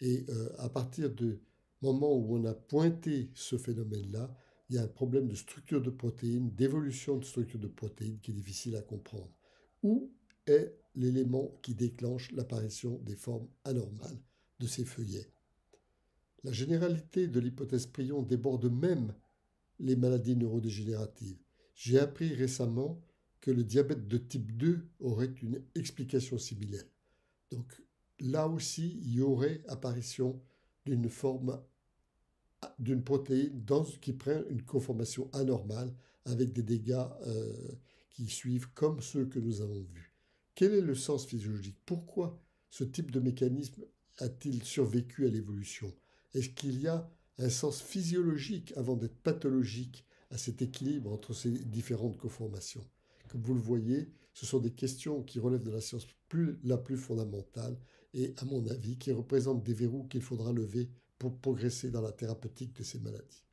Et euh, à partir du moment où on a pointé ce phénomène-là, il y a un problème de structure de protéines, d'évolution de structure de protéines qui est difficile à comprendre. Ou est l'élément qui déclenche l'apparition des formes anormales de ces feuillets. La généralité de l'hypothèse prion déborde même les maladies neurodégénératives. J'ai appris récemment que le diabète de type 2 aurait une explication similaire. Donc là aussi, il y aurait apparition d'une forme d'une protéine qui prend une conformation anormale avec des dégâts euh, qui suivent comme ceux que nous avons vus. Quel est le sens physiologique Pourquoi ce type de mécanisme a-t-il survécu à l'évolution Est-ce qu'il y a un sens physiologique avant d'être pathologique à cet équilibre entre ces différentes conformations Comme vous le voyez, ce sont des questions qui relèvent de la science plus, la plus fondamentale et, à mon avis, qui représentent des verrous qu'il faudra lever pour progresser dans la thérapeutique de ces maladies.